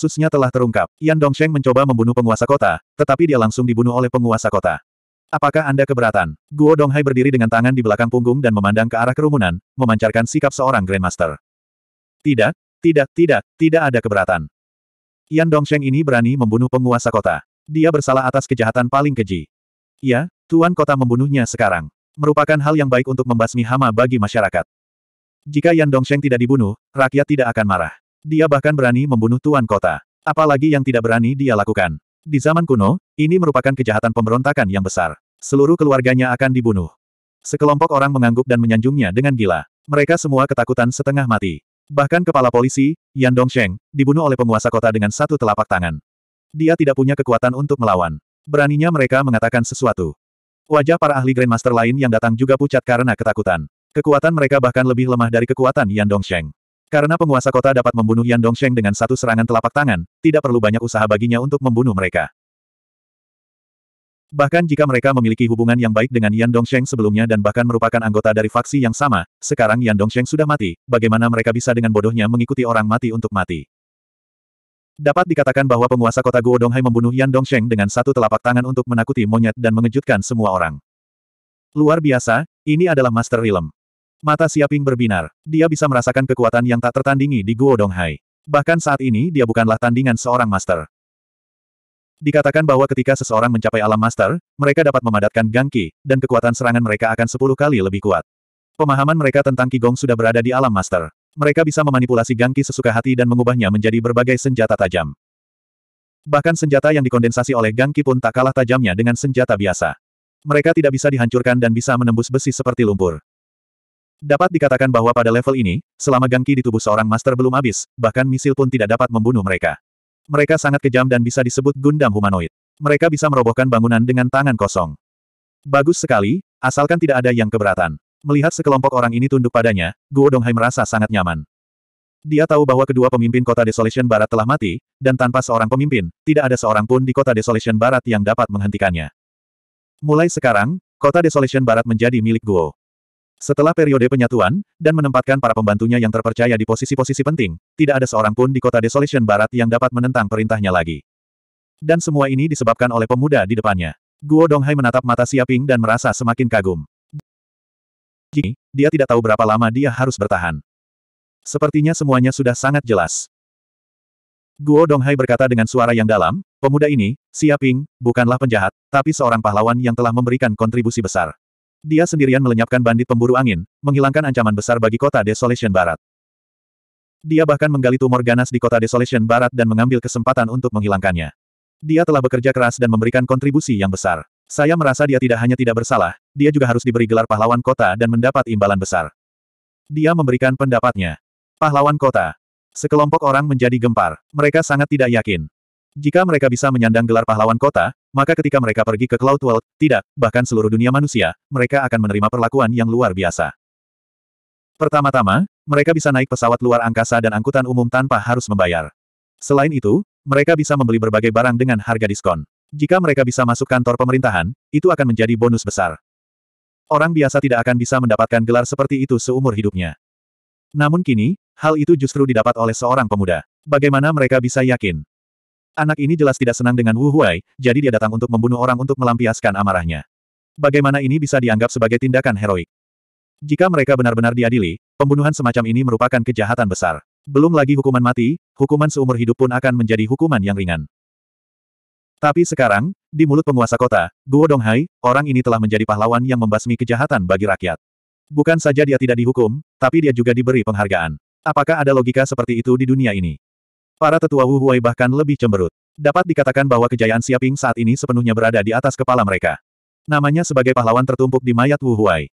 Kasusnya telah terungkap. Yan Dongsheng mencoba membunuh penguasa kota, tetapi dia langsung dibunuh oleh penguasa kota. Apakah Anda keberatan? Guo Donghai berdiri dengan tangan di belakang punggung dan memandang ke arah kerumunan, memancarkan sikap seorang Grandmaster. Tidak, tidak, tidak, tidak ada keberatan. Yan Dongsheng ini berani membunuh penguasa kota. Dia bersalah atas kejahatan paling keji. Ya, Tuan kota membunuhnya sekarang. Merupakan hal yang baik untuk membasmi hama bagi masyarakat. Jika Yan Dongsheng tidak dibunuh, rakyat tidak akan marah. Dia bahkan berani membunuh tuan kota. Apalagi yang tidak berani dia lakukan. Di zaman kuno, ini merupakan kejahatan pemberontakan yang besar. Seluruh keluarganya akan dibunuh. Sekelompok orang mengangguk dan menyanjungnya dengan gila. Mereka semua ketakutan setengah mati. Bahkan kepala polisi, Yan Dongsheng, dibunuh oleh penguasa kota dengan satu telapak tangan. Dia tidak punya kekuatan untuk melawan. Beraninya mereka mengatakan sesuatu. Wajah para ahli Grandmaster lain yang datang juga pucat karena ketakutan. Kekuatan mereka bahkan lebih lemah dari kekuatan Yan Dongsheng. Karena penguasa kota dapat membunuh Yan Dongsheng dengan satu serangan telapak tangan, tidak perlu banyak usaha baginya untuk membunuh mereka. Bahkan jika mereka memiliki hubungan yang baik dengan Yan Dongsheng sebelumnya dan bahkan merupakan anggota dari faksi yang sama, sekarang Yan Dongsheng sudah mati, bagaimana mereka bisa dengan bodohnya mengikuti orang mati untuk mati? Dapat dikatakan bahwa penguasa kota Guo Donghai membunuh Yan Dongsheng dengan satu telapak tangan untuk menakuti monyet dan mengejutkan semua orang. Luar biasa, ini adalah Master Realm. Mata Siaping berbinar. Dia bisa merasakan kekuatan yang tak tertandingi di Guo Donghai. Bahkan saat ini dia bukanlah tandingan seorang master. Dikatakan bahwa ketika seseorang mencapai alam master, mereka dapat memadatkan gangki, dan kekuatan serangan mereka akan 10 kali lebih kuat. Pemahaman mereka tentang Qigong sudah berada di alam master. Mereka bisa memanipulasi gangki sesuka hati dan mengubahnya menjadi berbagai senjata tajam. Bahkan senjata yang dikondensasi oleh gangki pun tak kalah tajamnya dengan senjata biasa. Mereka tidak bisa dihancurkan dan bisa menembus besi seperti lumpur. Dapat dikatakan bahwa pada level ini, selama gangki di tubuh seorang master belum habis, bahkan misil pun tidak dapat membunuh mereka. Mereka sangat kejam dan bisa disebut gundam humanoid. Mereka bisa merobohkan bangunan dengan tangan kosong. Bagus sekali, asalkan tidak ada yang keberatan. Melihat sekelompok orang ini tunduk padanya, Guo Donghai merasa sangat nyaman. Dia tahu bahwa kedua pemimpin kota Desolation Barat telah mati, dan tanpa seorang pemimpin, tidak ada seorang pun di kota Desolation Barat yang dapat menghentikannya. Mulai sekarang, kota Desolation Barat menjadi milik Guo. Setelah periode penyatuan, dan menempatkan para pembantunya yang terpercaya di posisi-posisi penting, tidak ada seorang pun di kota Desolation Barat yang dapat menentang perintahnya lagi. Dan semua ini disebabkan oleh pemuda di depannya. Guo Donghai menatap mata Siaping dan merasa semakin kagum. Kini, dia tidak tahu berapa lama dia harus bertahan. Sepertinya semuanya sudah sangat jelas. Guo Donghai berkata dengan suara yang dalam, pemuda ini, Siaping, bukanlah penjahat, tapi seorang pahlawan yang telah memberikan kontribusi besar. Dia sendirian melenyapkan bandit pemburu angin, menghilangkan ancaman besar bagi kota Desolation Barat. Dia bahkan menggali tumor ganas di kota Desolation Barat dan mengambil kesempatan untuk menghilangkannya. Dia telah bekerja keras dan memberikan kontribusi yang besar. Saya merasa dia tidak hanya tidak bersalah, dia juga harus diberi gelar pahlawan kota dan mendapat imbalan besar. Dia memberikan pendapatnya. Pahlawan kota. Sekelompok orang menjadi gempar. Mereka sangat tidak yakin. Jika mereka bisa menyandang gelar pahlawan kota, maka ketika mereka pergi ke Cloud World, tidak, bahkan seluruh dunia manusia, mereka akan menerima perlakuan yang luar biasa. Pertama-tama, mereka bisa naik pesawat luar angkasa dan angkutan umum tanpa harus membayar. Selain itu, mereka bisa membeli berbagai barang dengan harga diskon. Jika mereka bisa masuk kantor pemerintahan, itu akan menjadi bonus besar. Orang biasa tidak akan bisa mendapatkan gelar seperti itu seumur hidupnya. Namun kini, hal itu justru didapat oleh seorang pemuda. Bagaimana mereka bisa yakin Anak ini jelas tidak senang dengan Wu Huai, jadi dia datang untuk membunuh orang untuk melampiaskan amarahnya. Bagaimana ini bisa dianggap sebagai tindakan heroik? Jika mereka benar-benar diadili, pembunuhan semacam ini merupakan kejahatan besar. Belum lagi hukuman mati, hukuman seumur hidup pun akan menjadi hukuman yang ringan. Tapi sekarang, di mulut penguasa kota, Guo Donghai, orang ini telah menjadi pahlawan yang membasmi kejahatan bagi rakyat. Bukan saja dia tidak dihukum, tapi dia juga diberi penghargaan. Apakah ada logika seperti itu di dunia ini? Para tetua Wu Huai bahkan lebih cemberut. Dapat dikatakan bahwa kejayaan Siaping saat ini sepenuhnya berada di atas kepala mereka. Namanya sebagai pahlawan tertumpuk di mayat Wu Huai.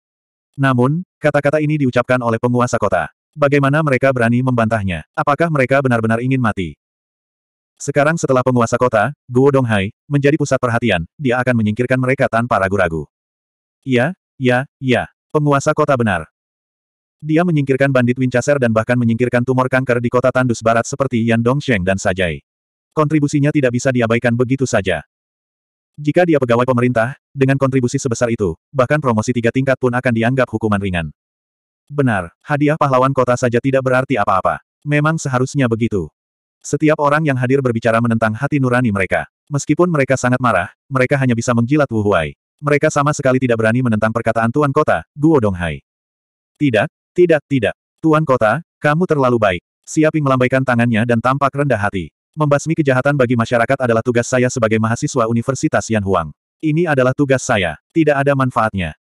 Namun, kata-kata ini diucapkan oleh penguasa kota. Bagaimana mereka berani membantahnya? Apakah mereka benar-benar ingin mati? Sekarang setelah penguasa kota, Guo Donghai, menjadi pusat perhatian, dia akan menyingkirkan mereka tanpa ragu-ragu. Ya, ya, ya, penguasa kota benar. Dia menyingkirkan bandit Winchester dan bahkan menyingkirkan tumor kanker di kota tandus barat seperti Yan Dongsheng dan Sajai. Kontribusinya tidak bisa diabaikan begitu saja. Jika dia pegawai pemerintah, dengan kontribusi sebesar itu, bahkan promosi tiga tingkat pun akan dianggap hukuman ringan. Benar, hadiah pahlawan kota saja tidak berarti apa-apa. Memang seharusnya begitu. Setiap orang yang hadir berbicara menentang hati nurani mereka. Meskipun mereka sangat marah, mereka hanya bisa menjilat Wu Huai. Mereka sama sekali tidak berani menentang perkataan Tuan Kota, Guo Donghai. Tidak, tidak, tidak. Tuan Kota, kamu terlalu baik. Siaping melambaikan tangannya dan tampak rendah hati. Membasmi kejahatan bagi masyarakat adalah tugas saya sebagai mahasiswa Universitas Yan Huang. Ini adalah tugas saya. Tidak ada manfaatnya.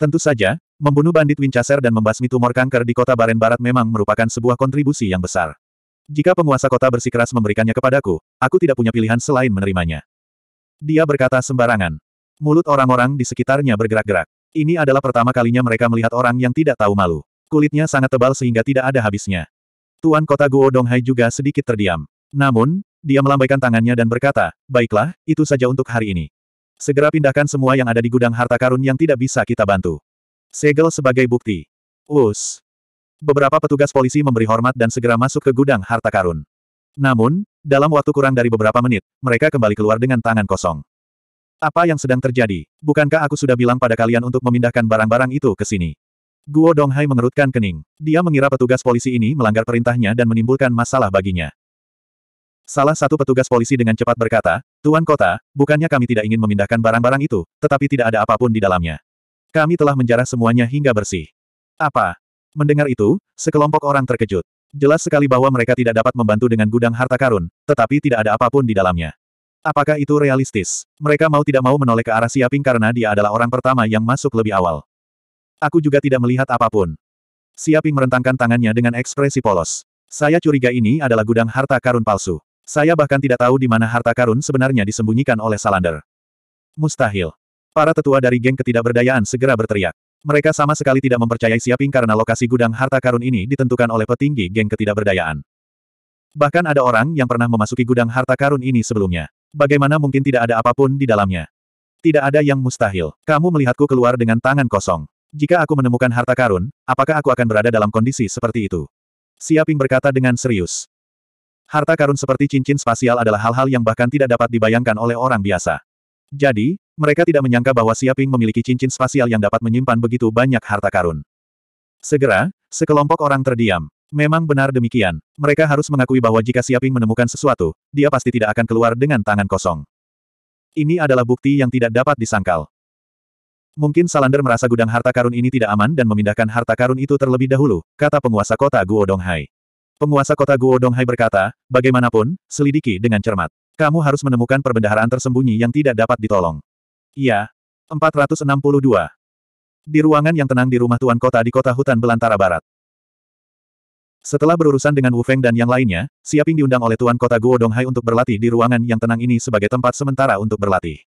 Tentu saja, membunuh bandit Winchester dan membasmi tumor kanker di kota Baren Barat memang merupakan sebuah kontribusi yang besar. Jika penguasa kota bersikeras memberikannya kepadaku, aku tidak punya pilihan selain menerimanya. Dia berkata sembarangan. Mulut orang-orang di sekitarnya bergerak-gerak. Ini adalah pertama kalinya mereka melihat orang yang tidak tahu malu. Kulitnya sangat tebal sehingga tidak ada habisnya. Tuan kota Guo Donghai juga sedikit terdiam. Namun, dia melambaikan tangannya dan berkata, baiklah, itu saja untuk hari ini. Segera pindahkan semua yang ada di gudang harta karun yang tidak bisa kita bantu. Segel sebagai bukti. Us. Beberapa petugas polisi memberi hormat dan segera masuk ke gudang harta karun. Namun, dalam waktu kurang dari beberapa menit, mereka kembali keluar dengan tangan kosong. Apa yang sedang terjadi? Bukankah aku sudah bilang pada kalian untuk memindahkan barang-barang itu ke sini? Guo Donghai mengerutkan kening. Dia mengira petugas polisi ini melanggar perintahnya dan menimbulkan masalah baginya. Salah satu petugas polisi dengan cepat berkata, Tuan Kota, bukannya kami tidak ingin memindahkan barang-barang itu, tetapi tidak ada apapun di dalamnya. Kami telah menjarah semuanya hingga bersih. Apa? Mendengar itu, sekelompok orang terkejut. Jelas sekali bahwa mereka tidak dapat membantu dengan gudang harta karun, tetapi tidak ada apapun di dalamnya. Apakah itu realistis? Mereka mau tidak mau menoleh ke arah Siaping karena dia adalah orang pertama yang masuk lebih awal. Aku juga tidak melihat apapun. Siaping merentangkan tangannya dengan ekspresi polos. Saya curiga ini adalah gudang harta karun palsu. Saya bahkan tidak tahu di mana harta karun sebenarnya disembunyikan oleh Salander. Mustahil. Para tetua dari geng ketidakberdayaan segera berteriak. Mereka sama sekali tidak mempercayai Siaping karena lokasi gudang harta karun ini ditentukan oleh petinggi geng ketidakberdayaan. Bahkan ada orang yang pernah memasuki gudang harta karun ini sebelumnya. Bagaimana mungkin tidak ada apapun di dalamnya? Tidak ada yang mustahil. Kamu melihatku keluar dengan tangan kosong. Jika aku menemukan harta karun, apakah aku akan berada dalam kondisi seperti itu? Siaping berkata dengan serius. Harta karun seperti cincin spasial adalah hal-hal yang bahkan tidak dapat dibayangkan oleh orang biasa. Jadi, mereka tidak menyangka bahwa Siaping memiliki cincin spasial yang dapat menyimpan begitu banyak harta karun. Segera, sekelompok orang terdiam. Memang benar demikian, mereka harus mengakui bahwa jika Siaping menemukan sesuatu, dia pasti tidak akan keluar dengan tangan kosong. Ini adalah bukti yang tidak dapat disangkal. Mungkin Salander merasa gudang harta karun ini tidak aman dan memindahkan harta karun itu terlebih dahulu, kata penguasa kota Guodonghai. Penguasa kota Guodonghai berkata, bagaimanapun, selidiki dengan cermat. Kamu harus menemukan perbendaharaan tersembunyi yang tidak dapat ditolong. Iya. 462. Di ruangan yang tenang di rumah tuan kota di kota hutan belantara barat. Setelah berurusan dengan Wu Feng dan yang lainnya, Siaping diundang oleh Tuan Kota Guo Donghai untuk berlatih di ruangan yang tenang ini sebagai tempat sementara untuk berlatih.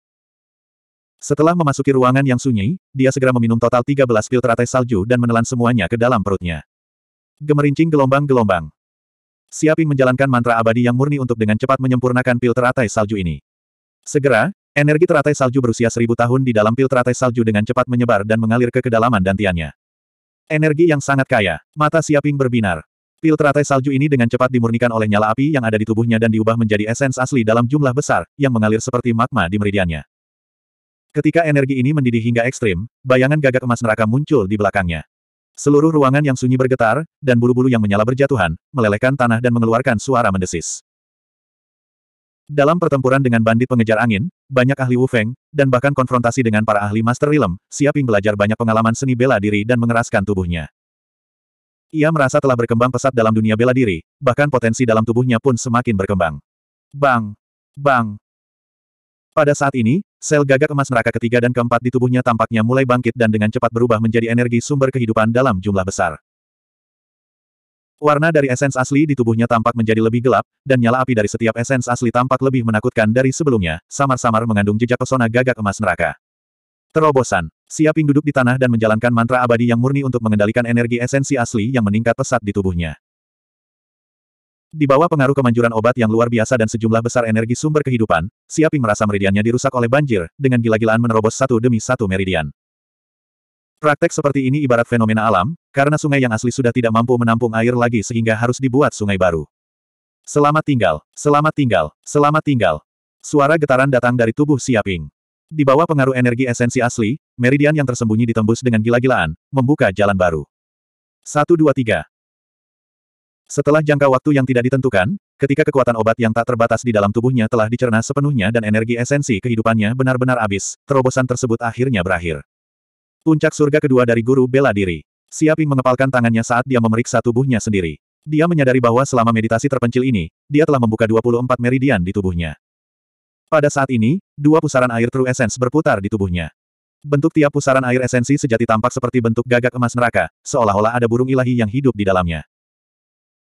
Setelah memasuki ruangan yang sunyi, dia segera meminum total 13 pil teratai salju dan menelan semuanya ke dalam perutnya. Gemerincing gelombang-gelombang. Siaping menjalankan mantra abadi yang murni untuk dengan cepat menyempurnakan pil teratai salju ini. Segera, energi teratai salju berusia seribu tahun di dalam pil teratai salju dengan cepat menyebar dan mengalir ke kedalaman dantiannya. Energi yang sangat kaya, mata Siaping berbinar. Pil teratai salju ini dengan cepat dimurnikan oleh nyala api yang ada di tubuhnya dan diubah menjadi esens asli dalam jumlah besar, yang mengalir seperti magma di meridiannya. Ketika energi ini mendidih hingga ekstrim, bayangan gagak emas neraka muncul di belakangnya. Seluruh ruangan yang sunyi bergetar, dan bulu-bulu yang menyala berjatuhan, melelehkan tanah dan mengeluarkan suara mendesis. Dalam pertempuran dengan bandit pengejar angin, banyak ahli wufeng, dan bahkan konfrontasi dengan para ahli Master Rilem Siaping belajar banyak pengalaman seni bela diri dan mengeraskan tubuhnya. Ia merasa telah berkembang pesat dalam dunia bela diri, bahkan potensi dalam tubuhnya pun semakin berkembang. Bang! Bang! Pada saat ini, sel gagak emas neraka ketiga dan keempat di tubuhnya tampaknya mulai bangkit dan dengan cepat berubah menjadi energi sumber kehidupan dalam jumlah besar. Warna dari esens asli di tubuhnya tampak menjadi lebih gelap, dan nyala api dari setiap esens asli tampak lebih menakutkan dari sebelumnya, samar-samar mengandung jejak pesona gagak emas neraka. Terobosan Siaping duduk di tanah dan menjalankan mantra abadi yang murni untuk mengendalikan energi esensi asli yang meningkat pesat di tubuhnya. Di bawah pengaruh kemanjuran obat yang luar biasa dan sejumlah besar energi sumber kehidupan, Siaping merasa meridiannya dirusak oleh banjir, dengan gila-gilaan menerobos satu demi satu meridian. Praktek seperti ini ibarat fenomena alam, karena sungai yang asli sudah tidak mampu menampung air lagi sehingga harus dibuat sungai baru. Selamat tinggal, selamat tinggal, selamat tinggal. Suara getaran datang dari tubuh Siaping. Di bawah pengaruh energi esensi asli, meridian yang tersembunyi ditembus dengan gila-gilaan, membuka jalan baru. 1 2 3 Setelah jangka waktu yang tidak ditentukan, ketika kekuatan obat yang tak terbatas di dalam tubuhnya telah dicerna sepenuhnya dan energi esensi kehidupannya benar-benar habis, terobosan tersebut akhirnya berakhir. Puncak surga kedua dari guru bela diri. Siaping mengepalkan tangannya saat dia memeriksa tubuhnya sendiri. Dia menyadari bahwa selama meditasi terpencil ini, dia telah membuka 24 meridian di tubuhnya. Pada saat ini, dua pusaran air True Essence berputar di tubuhnya. Bentuk tiap pusaran air esensi sejati tampak seperti bentuk gagak emas neraka, seolah-olah ada burung ilahi yang hidup di dalamnya.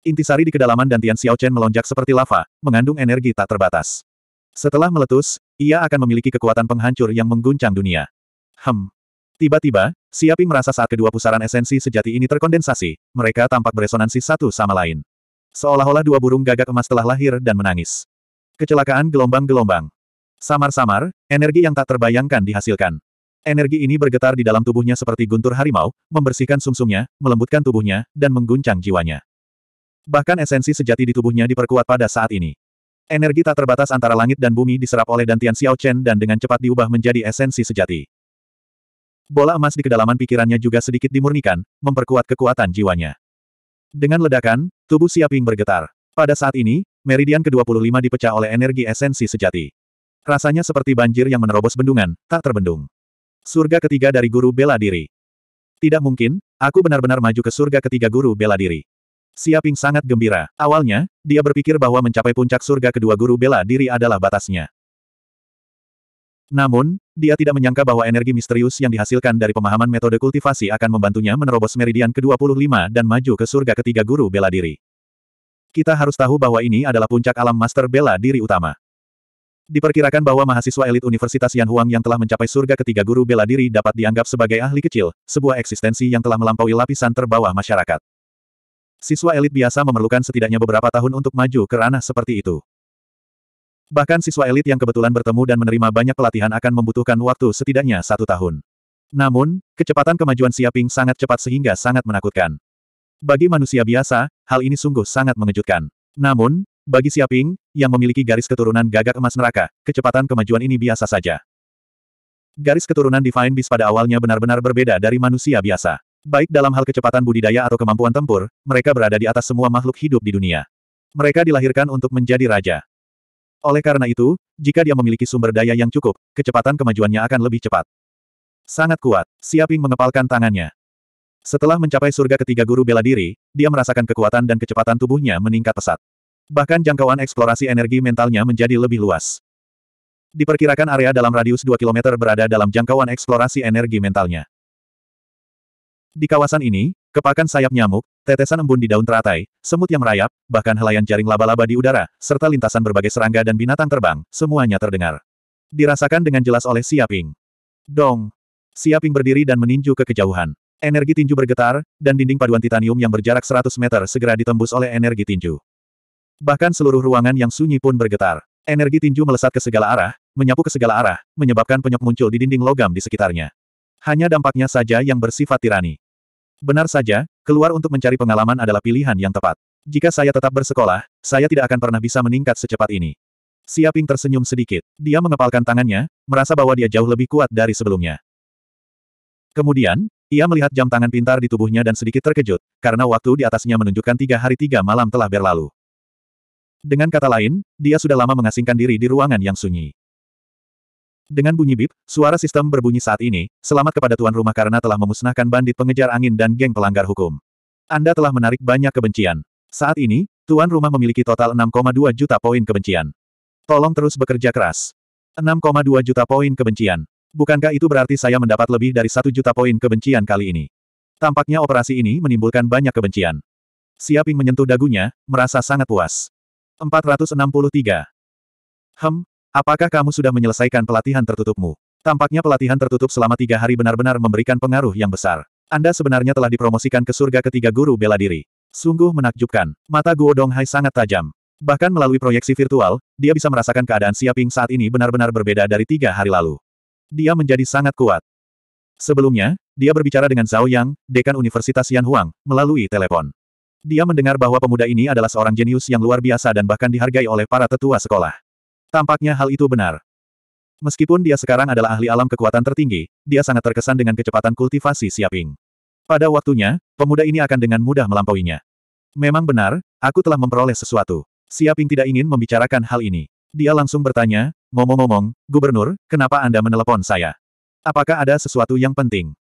Intisari di kedalaman dan Tian Xiao Chen melonjak seperti lava, mengandung energi tak terbatas. Setelah meletus, ia akan memiliki kekuatan penghancur yang mengguncang dunia. Hem. Tiba-tiba, Siaping merasa saat kedua pusaran esensi sejati ini terkondensasi, mereka tampak beresonansi satu sama lain. Seolah-olah dua burung gagak emas telah lahir dan menangis. Kecelakaan gelombang-gelombang. Samar-samar, energi yang tak terbayangkan dihasilkan. Energi ini bergetar di dalam tubuhnya seperti guntur harimau, membersihkan sumsumnya, melembutkan tubuhnya, dan mengguncang jiwanya. Bahkan esensi sejati di tubuhnya diperkuat pada saat ini. Energi tak terbatas antara langit dan bumi diserap oleh Dantian Xiao Chen dan dengan cepat diubah menjadi esensi sejati. Bola emas di kedalaman pikirannya juga sedikit dimurnikan, memperkuat kekuatan jiwanya. Dengan ledakan, tubuh Xiaping bergetar. Pada saat ini, meridian ke-25 dipecah oleh energi esensi sejati. Rasanya seperti banjir yang menerobos bendungan, tak terbendung. Surga ketiga dari guru bela diri. Tidak mungkin, aku benar-benar maju ke surga ketiga guru bela diri. Siaping sangat gembira. Awalnya, dia berpikir bahwa mencapai puncak surga kedua guru bela diri adalah batasnya. Namun, dia tidak menyangka bahwa energi misterius yang dihasilkan dari pemahaman metode kultivasi akan membantunya menerobos meridian ke-25 dan maju ke surga ketiga guru bela diri. Kita harus tahu bahwa ini adalah puncak alam master bela diri utama. Diperkirakan bahwa mahasiswa elit Universitas Yan Huang yang telah mencapai surga ketiga guru bela diri dapat dianggap sebagai ahli kecil, sebuah eksistensi yang telah melampaui lapisan terbawah masyarakat. Siswa elit biasa memerlukan setidaknya beberapa tahun untuk maju ke ranah seperti itu. Bahkan siswa elit yang kebetulan bertemu dan menerima banyak pelatihan akan membutuhkan waktu setidaknya satu tahun. Namun, kecepatan kemajuan Siaping sangat cepat sehingga sangat menakutkan. Bagi manusia biasa, hal ini sungguh sangat mengejutkan. Namun, bagi Siaping, yang memiliki garis keturunan gagak emas neraka, kecepatan kemajuan ini biasa saja. Garis keturunan Divine Beast pada awalnya benar-benar berbeda dari manusia biasa. Baik dalam hal kecepatan budidaya atau kemampuan tempur, mereka berada di atas semua makhluk hidup di dunia. Mereka dilahirkan untuk menjadi raja. Oleh karena itu, jika dia memiliki sumber daya yang cukup, kecepatan kemajuannya akan lebih cepat. Sangat kuat, Siaping mengepalkan tangannya. Setelah mencapai surga ketiga guru bela diri, dia merasakan kekuatan dan kecepatan tubuhnya meningkat pesat. Bahkan jangkauan eksplorasi energi mentalnya menjadi lebih luas. Diperkirakan area dalam radius 2 km berada dalam jangkauan eksplorasi energi mentalnya. Di kawasan ini, kepakan sayap nyamuk, tetesan embun di daun teratai, semut yang merayap, bahkan helaian jaring laba-laba di udara, serta lintasan berbagai serangga dan binatang terbang, semuanya terdengar. Dirasakan dengan jelas oleh Siaping. Dong! Siaping berdiri dan meninju ke kejauhan. Energi tinju bergetar, dan dinding paduan titanium yang berjarak 100 meter segera ditembus oleh energi tinju. Bahkan seluruh ruangan yang sunyi pun bergetar. Energi tinju melesat ke segala arah, menyapu ke segala arah, menyebabkan penyok muncul di dinding logam di sekitarnya. Hanya dampaknya saja yang bersifat tirani. Benar saja, keluar untuk mencari pengalaman adalah pilihan yang tepat. Jika saya tetap bersekolah, saya tidak akan pernah bisa meningkat secepat ini. Siaping tersenyum sedikit. Dia mengepalkan tangannya, merasa bahwa dia jauh lebih kuat dari sebelumnya. Kemudian, ia melihat jam tangan pintar di tubuhnya dan sedikit terkejut, karena waktu di atasnya menunjukkan tiga hari tiga malam telah berlalu. Dengan kata lain, dia sudah lama mengasingkan diri di ruangan yang sunyi. Dengan bunyi bip, suara sistem berbunyi saat ini, selamat kepada tuan rumah karena telah memusnahkan bandit pengejar angin dan geng pelanggar hukum. Anda telah menarik banyak kebencian. Saat ini, tuan rumah memiliki total 6,2 juta poin kebencian. Tolong terus bekerja keras. 6,2 juta poin kebencian. Bukankah itu berarti saya mendapat lebih dari satu juta poin kebencian kali ini? Tampaknya operasi ini menimbulkan banyak kebencian. Siaping menyentuh dagunya, merasa sangat puas. 463. Hem, apakah kamu sudah menyelesaikan pelatihan tertutupmu? Tampaknya pelatihan tertutup selama tiga hari benar-benar memberikan pengaruh yang besar. Anda sebenarnya telah dipromosikan ke surga ketiga guru bela diri. Sungguh menakjubkan. Mata Guo Donghai sangat tajam. Bahkan melalui proyeksi virtual, dia bisa merasakan keadaan Siaping saat ini benar-benar berbeda dari tiga hari lalu dia menjadi sangat kuat. Sebelumnya, dia berbicara dengan Zhao Yang, dekan Universitas Yan Huang, melalui telepon. Dia mendengar bahwa pemuda ini adalah seorang jenius yang luar biasa dan bahkan dihargai oleh para tetua sekolah. Tampaknya hal itu benar. Meskipun dia sekarang adalah ahli alam kekuatan tertinggi, dia sangat terkesan dengan kecepatan kultivasi Siaping. Pada waktunya, pemuda ini akan dengan mudah melampauinya. Memang benar, aku telah memperoleh sesuatu. Siaping tidak ingin membicarakan hal ini. Dia langsung bertanya, Ngomong-ngomong, Gubernur, kenapa Anda menelepon saya? Apakah ada sesuatu yang penting?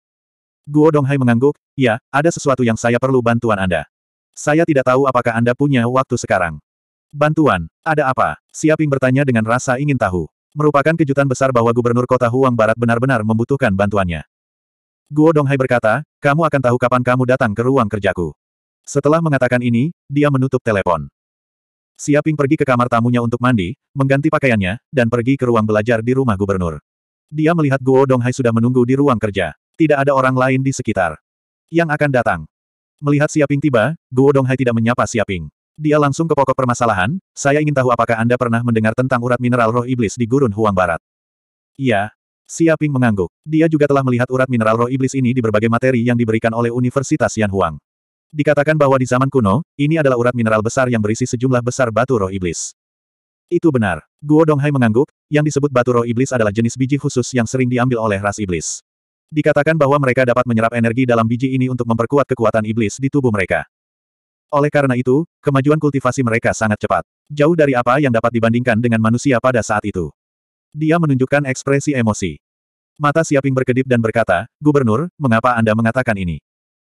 Guo Donghai mengangguk, ya, ada sesuatu yang saya perlu bantuan Anda. Saya tidak tahu apakah Anda punya waktu sekarang. Bantuan, ada apa? Siaping bertanya dengan rasa ingin tahu. Merupakan kejutan besar bahwa Gubernur Kota Huang Barat benar-benar membutuhkan bantuannya. Guo Donghai berkata, kamu akan tahu kapan kamu datang ke ruang kerjaku. Setelah mengatakan ini, dia menutup telepon. Siaping pergi ke kamar tamunya untuk mandi, mengganti pakaiannya, dan pergi ke ruang belajar di rumah gubernur. Dia melihat Guo Donghai sudah menunggu di ruang kerja. Tidak ada orang lain di sekitar. Yang akan datang. Melihat Siaping tiba, Guo Donghai tidak menyapa Siaping. Dia langsung ke pokok permasalahan, saya ingin tahu apakah Anda pernah mendengar tentang urat mineral roh iblis di Gurun Huang Barat. Iya. Siaping mengangguk. Dia juga telah melihat urat mineral roh iblis ini di berbagai materi yang diberikan oleh Universitas Yan Huang. Dikatakan bahwa di zaman kuno, ini adalah urat mineral besar yang berisi sejumlah besar batu roh iblis. Itu benar. Guo Donghai mengangguk, yang disebut batu roh iblis adalah jenis biji khusus yang sering diambil oleh ras iblis. Dikatakan bahwa mereka dapat menyerap energi dalam biji ini untuk memperkuat kekuatan iblis di tubuh mereka. Oleh karena itu, kemajuan kultivasi mereka sangat cepat. Jauh dari apa yang dapat dibandingkan dengan manusia pada saat itu. Dia menunjukkan ekspresi emosi. Mata Siaping berkedip dan berkata, Gubernur, mengapa Anda mengatakan ini?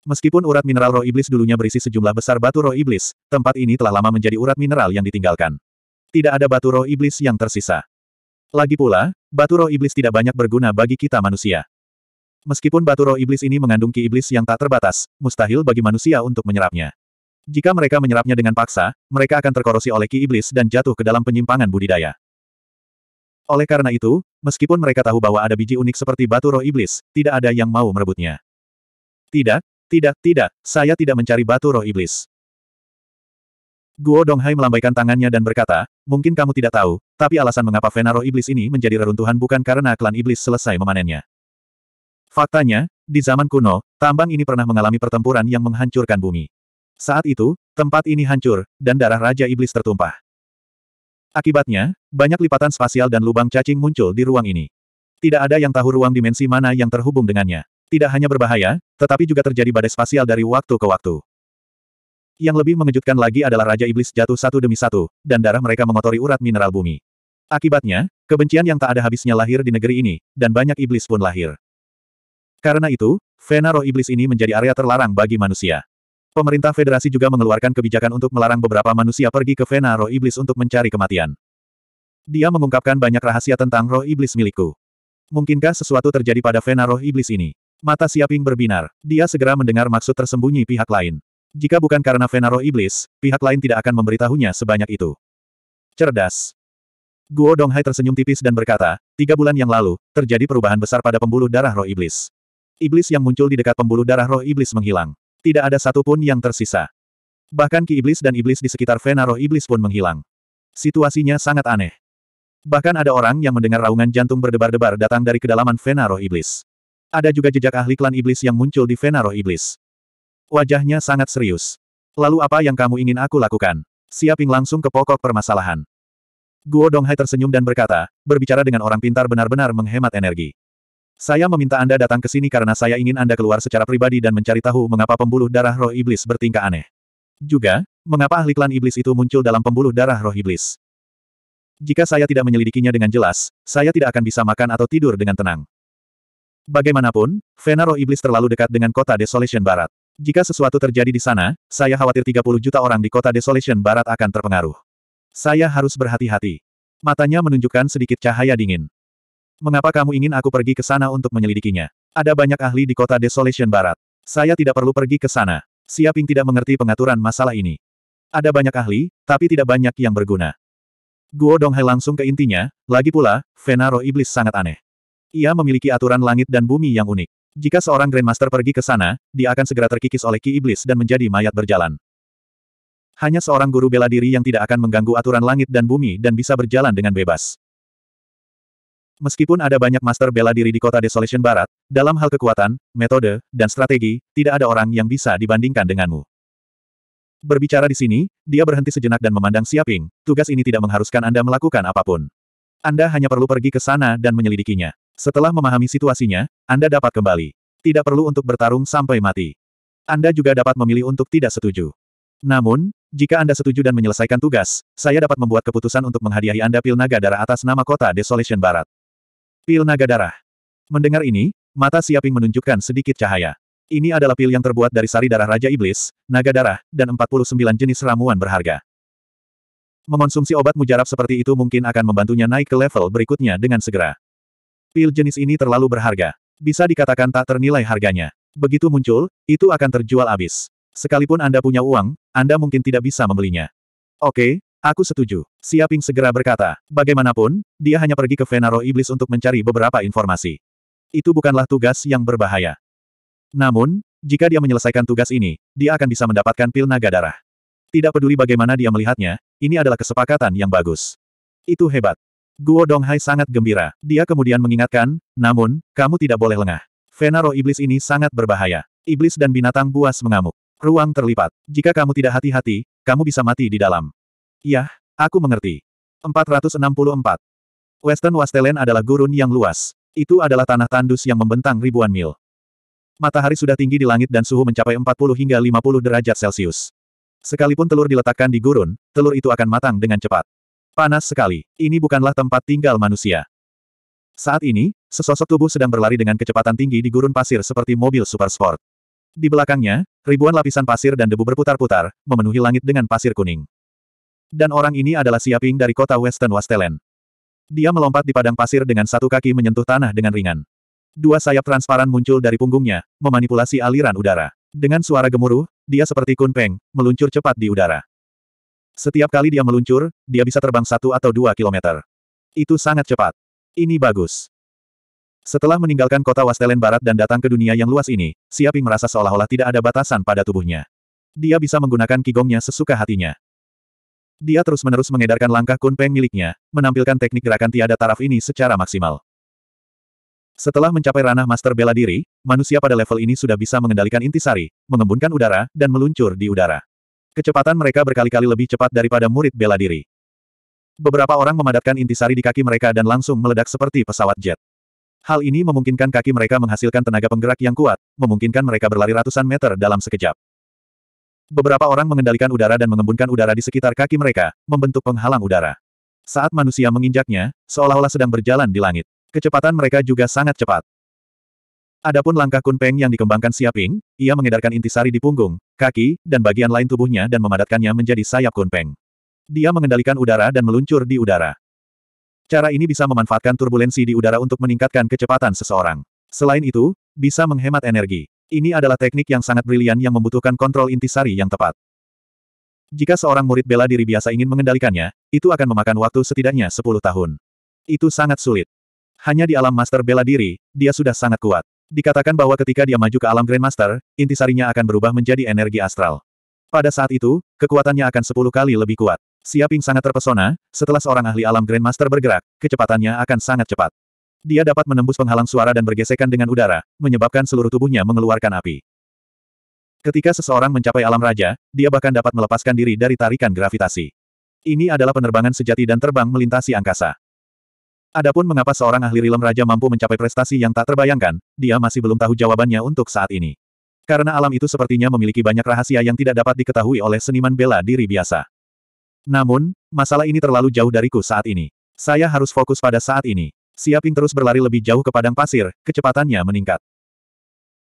Meskipun urat mineral roh iblis dulunya berisi sejumlah besar batu roh iblis, tempat ini telah lama menjadi urat mineral yang ditinggalkan. Tidak ada batu roh iblis yang tersisa. Lagi pula, batu roh iblis tidak banyak berguna bagi kita manusia. Meskipun batu roh iblis ini mengandung ki iblis yang tak terbatas, mustahil bagi manusia untuk menyerapnya. Jika mereka menyerapnya dengan paksa, mereka akan terkorosi oleh ki iblis dan jatuh ke dalam penyimpangan budidaya. Oleh karena itu, meskipun mereka tahu bahwa ada biji unik seperti batu roh iblis, tidak ada yang mau merebutnya. Tidak, tidak, tidak, saya tidak mencari batu roh iblis. Guo Donghai melambaikan tangannya dan berkata, mungkin kamu tidak tahu, tapi alasan mengapa Vena roh iblis ini menjadi reruntuhan bukan karena klan iblis selesai memanennya. Faktanya, di zaman kuno, tambang ini pernah mengalami pertempuran yang menghancurkan bumi. Saat itu, tempat ini hancur, dan darah Raja Iblis tertumpah. Akibatnya, banyak lipatan spasial dan lubang cacing muncul di ruang ini. Tidak ada yang tahu ruang dimensi mana yang terhubung dengannya. Tidak hanya berbahaya, tetapi juga terjadi badai spasial dari waktu ke waktu. Yang lebih mengejutkan lagi adalah Raja Iblis jatuh satu demi satu, dan darah mereka mengotori urat mineral bumi. Akibatnya, kebencian yang tak ada habisnya lahir di negeri ini, dan banyak iblis pun lahir. Karena itu, Vena roh iblis ini menjadi area terlarang bagi manusia. Pemerintah federasi juga mengeluarkan kebijakan untuk melarang beberapa manusia pergi ke Vena roh iblis untuk mencari kematian. Dia mengungkapkan banyak rahasia tentang roh iblis milikku. Mungkinkah sesuatu terjadi pada Vena roh iblis ini? Mata Siaping berbinar. Dia segera mendengar maksud tersembunyi pihak lain. Jika bukan karena Venaro Iblis, pihak lain tidak akan memberitahunya sebanyak itu. Cerdas. Guo Donghai tersenyum tipis dan berkata, tiga bulan yang lalu, terjadi perubahan besar pada pembuluh darah roh iblis. Iblis yang muncul di dekat pembuluh darah roh iblis menghilang. Tidak ada satupun yang tersisa. Bahkan ki iblis dan iblis di sekitar roh Iblis pun menghilang. Situasinya sangat aneh. Bahkan ada orang yang mendengar raungan jantung berdebar-debar datang dari kedalaman roh Iblis. Ada juga jejak ahli klan iblis yang muncul di vena roh Iblis. Wajahnya sangat serius. Lalu apa yang kamu ingin aku lakukan? Siaping langsung ke pokok permasalahan. Guo Donghai tersenyum dan berkata, berbicara dengan orang pintar benar-benar menghemat energi. Saya meminta Anda datang ke sini karena saya ingin Anda keluar secara pribadi dan mencari tahu mengapa pembuluh darah roh iblis bertingkah aneh. Juga, mengapa ahli klan iblis itu muncul dalam pembuluh darah roh iblis. Jika saya tidak menyelidikinya dengan jelas, saya tidak akan bisa makan atau tidur dengan tenang. Bagaimanapun, Vena iblis terlalu dekat dengan kota Desolation Barat. Jika sesuatu terjadi di sana, saya khawatir 30 juta orang di kota Desolation Barat akan terpengaruh. Saya harus berhati-hati. Matanya menunjukkan sedikit cahaya dingin. Mengapa kamu ingin aku pergi ke sana untuk menyelidikinya? Ada banyak ahli di kota Desolation Barat. Saya tidak perlu pergi ke sana. Siaping tidak mengerti pengaturan masalah ini. Ada banyak ahli, tapi tidak banyak yang berguna. Guo Donghai langsung ke intinya, lagi pula, Venaro iblis sangat aneh. Ia memiliki aturan langit dan bumi yang unik. Jika seorang Grandmaster pergi ke sana, dia akan segera terkikis oleh Ki Iblis dan menjadi mayat berjalan. Hanya seorang guru bela diri yang tidak akan mengganggu aturan langit dan bumi dan bisa berjalan dengan bebas. Meskipun ada banyak master bela diri di kota Desolation Barat, dalam hal kekuatan, metode, dan strategi, tidak ada orang yang bisa dibandingkan denganmu. Berbicara di sini, dia berhenti sejenak dan memandang Siaping, tugas ini tidak mengharuskan Anda melakukan apapun. Anda hanya perlu pergi ke sana dan menyelidikinya. Setelah memahami situasinya, Anda dapat kembali. Tidak perlu untuk bertarung sampai mati. Anda juga dapat memilih untuk tidak setuju. Namun, jika Anda setuju dan menyelesaikan tugas, saya dapat membuat keputusan untuk menghadiahi Anda pil naga darah atas nama kota Desolation Barat. Pil naga darah. Mendengar ini, mata Siaping menunjukkan sedikit cahaya. Ini adalah pil yang terbuat dari sari darah Raja Iblis, naga darah, dan 49 jenis ramuan berharga. Mengonsumsi obat mujarab seperti itu mungkin akan membantunya naik ke level berikutnya dengan segera. Pil jenis ini terlalu berharga. Bisa dikatakan tak ternilai harganya. Begitu muncul, itu akan terjual habis. Sekalipun Anda punya uang, Anda mungkin tidak bisa membelinya. Oke, aku setuju. Siaping segera berkata, bagaimanapun, dia hanya pergi ke Venaro Iblis untuk mencari beberapa informasi. Itu bukanlah tugas yang berbahaya. Namun, jika dia menyelesaikan tugas ini, dia akan bisa mendapatkan pil naga darah. Tidak peduli bagaimana dia melihatnya, ini adalah kesepakatan yang bagus. Itu hebat. Guo Donghai sangat gembira. Dia kemudian mengingatkan, namun, kamu tidak boleh lengah. Vena iblis ini sangat berbahaya. Iblis dan binatang buas mengamuk. Ruang terlipat. Jika kamu tidak hati-hati, kamu bisa mati di dalam. Yah, aku mengerti. 464. Western Wastelen adalah gurun yang luas. Itu adalah tanah tandus yang membentang ribuan mil. Matahari sudah tinggi di langit dan suhu mencapai 40 hingga 50 derajat Celcius. Sekalipun telur diletakkan di gurun, telur itu akan matang dengan cepat. Panas sekali. Ini bukanlah tempat tinggal manusia. Saat ini, sesosok tubuh sedang berlari dengan kecepatan tinggi di gurun pasir seperti mobil supersport. Di belakangnya, ribuan lapisan pasir dan debu berputar-putar, memenuhi langit dengan pasir kuning. Dan orang ini adalah Siaping dari kota Western Wastelen. Dia melompat di padang pasir dengan satu kaki menyentuh tanah dengan ringan. Dua sayap transparan muncul dari punggungnya, memanipulasi aliran udara. Dengan suara gemuruh, dia seperti kunpeng, meluncur cepat di udara. Setiap kali dia meluncur, dia bisa terbang satu atau dua kilometer. Itu sangat cepat. Ini bagus. Setelah meninggalkan kota Wastelen Barat dan datang ke dunia yang luas ini, Siaping merasa seolah-olah tidak ada batasan pada tubuhnya. Dia bisa menggunakan kigongnya sesuka hatinya. Dia terus-menerus mengedarkan langkah kunpeng miliknya, menampilkan teknik gerakan tiada taraf ini secara maksimal. Setelah mencapai ranah master bela diri, manusia pada level ini sudah bisa mengendalikan intisari, mengembunkan udara, dan meluncur di udara. Kecepatan mereka berkali-kali lebih cepat daripada murid bela diri. Beberapa orang memadatkan intisari di kaki mereka dan langsung meledak seperti pesawat jet. Hal ini memungkinkan kaki mereka menghasilkan tenaga penggerak yang kuat, memungkinkan mereka berlari ratusan meter dalam sekejap. Beberapa orang mengendalikan udara dan mengembunkan udara di sekitar kaki mereka, membentuk penghalang udara. Saat manusia menginjaknya, seolah-olah sedang berjalan di langit. Kecepatan mereka juga sangat cepat. Adapun langkah Kunpeng yang dikembangkan Siaping, ia mengedarkan intisari di punggung, kaki, dan bagian lain tubuhnya dan memadatkannya menjadi sayap Kunpeng. Dia mengendalikan udara dan meluncur di udara. Cara ini bisa memanfaatkan turbulensi di udara untuk meningkatkan kecepatan seseorang. Selain itu, bisa menghemat energi. Ini adalah teknik yang sangat brilian yang membutuhkan kontrol intisari yang tepat. Jika seorang murid bela diri biasa ingin mengendalikannya, itu akan memakan waktu setidaknya 10 tahun. Itu sangat sulit. Hanya di alam master bela diri, dia sudah sangat kuat. Dikatakan bahwa ketika dia maju ke alam Grandmaster, intisarinya akan berubah menjadi energi astral. Pada saat itu, kekuatannya akan 10 kali lebih kuat. Siaping sangat terpesona, setelah seorang ahli alam Grandmaster bergerak, kecepatannya akan sangat cepat. Dia dapat menembus penghalang suara dan bergesekan dengan udara, menyebabkan seluruh tubuhnya mengeluarkan api. Ketika seseorang mencapai alam raja, dia bahkan dapat melepaskan diri dari tarikan gravitasi. Ini adalah penerbangan sejati dan terbang melintasi angkasa. Adapun mengapa seorang ahli rilem raja mampu mencapai prestasi yang tak terbayangkan, dia masih belum tahu jawabannya untuk saat ini. Karena alam itu sepertinya memiliki banyak rahasia yang tidak dapat diketahui oleh seniman bela diri biasa. Namun, masalah ini terlalu jauh dariku saat ini. Saya harus fokus pada saat ini. Siaping terus berlari lebih jauh ke padang pasir, kecepatannya meningkat.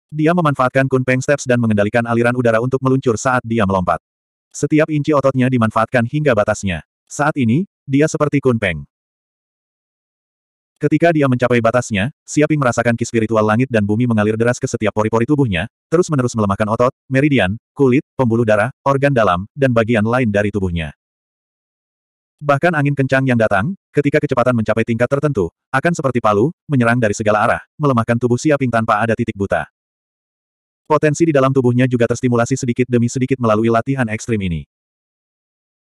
Dia memanfaatkan kunpeng steps dan mengendalikan aliran udara untuk meluncur saat dia melompat. Setiap inci ototnya dimanfaatkan hingga batasnya. Saat ini, dia seperti kunpeng. Ketika dia mencapai batasnya, Siaping merasakan ki spiritual langit dan bumi mengalir deras ke setiap pori-pori tubuhnya, terus-menerus melemahkan otot, meridian, kulit, pembuluh darah, organ dalam, dan bagian lain dari tubuhnya. Bahkan angin kencang yang datang, ketika kecepatan mencapai tingkat tertentu, akan seperti palu, menyerang dari segala arah, melemahkan tubuh Siaping tanpa ada titik buta. Potensi di dalam tubuhnya juga terstimulasi sedikit demi sedikit melalui latihan ekstrim ini.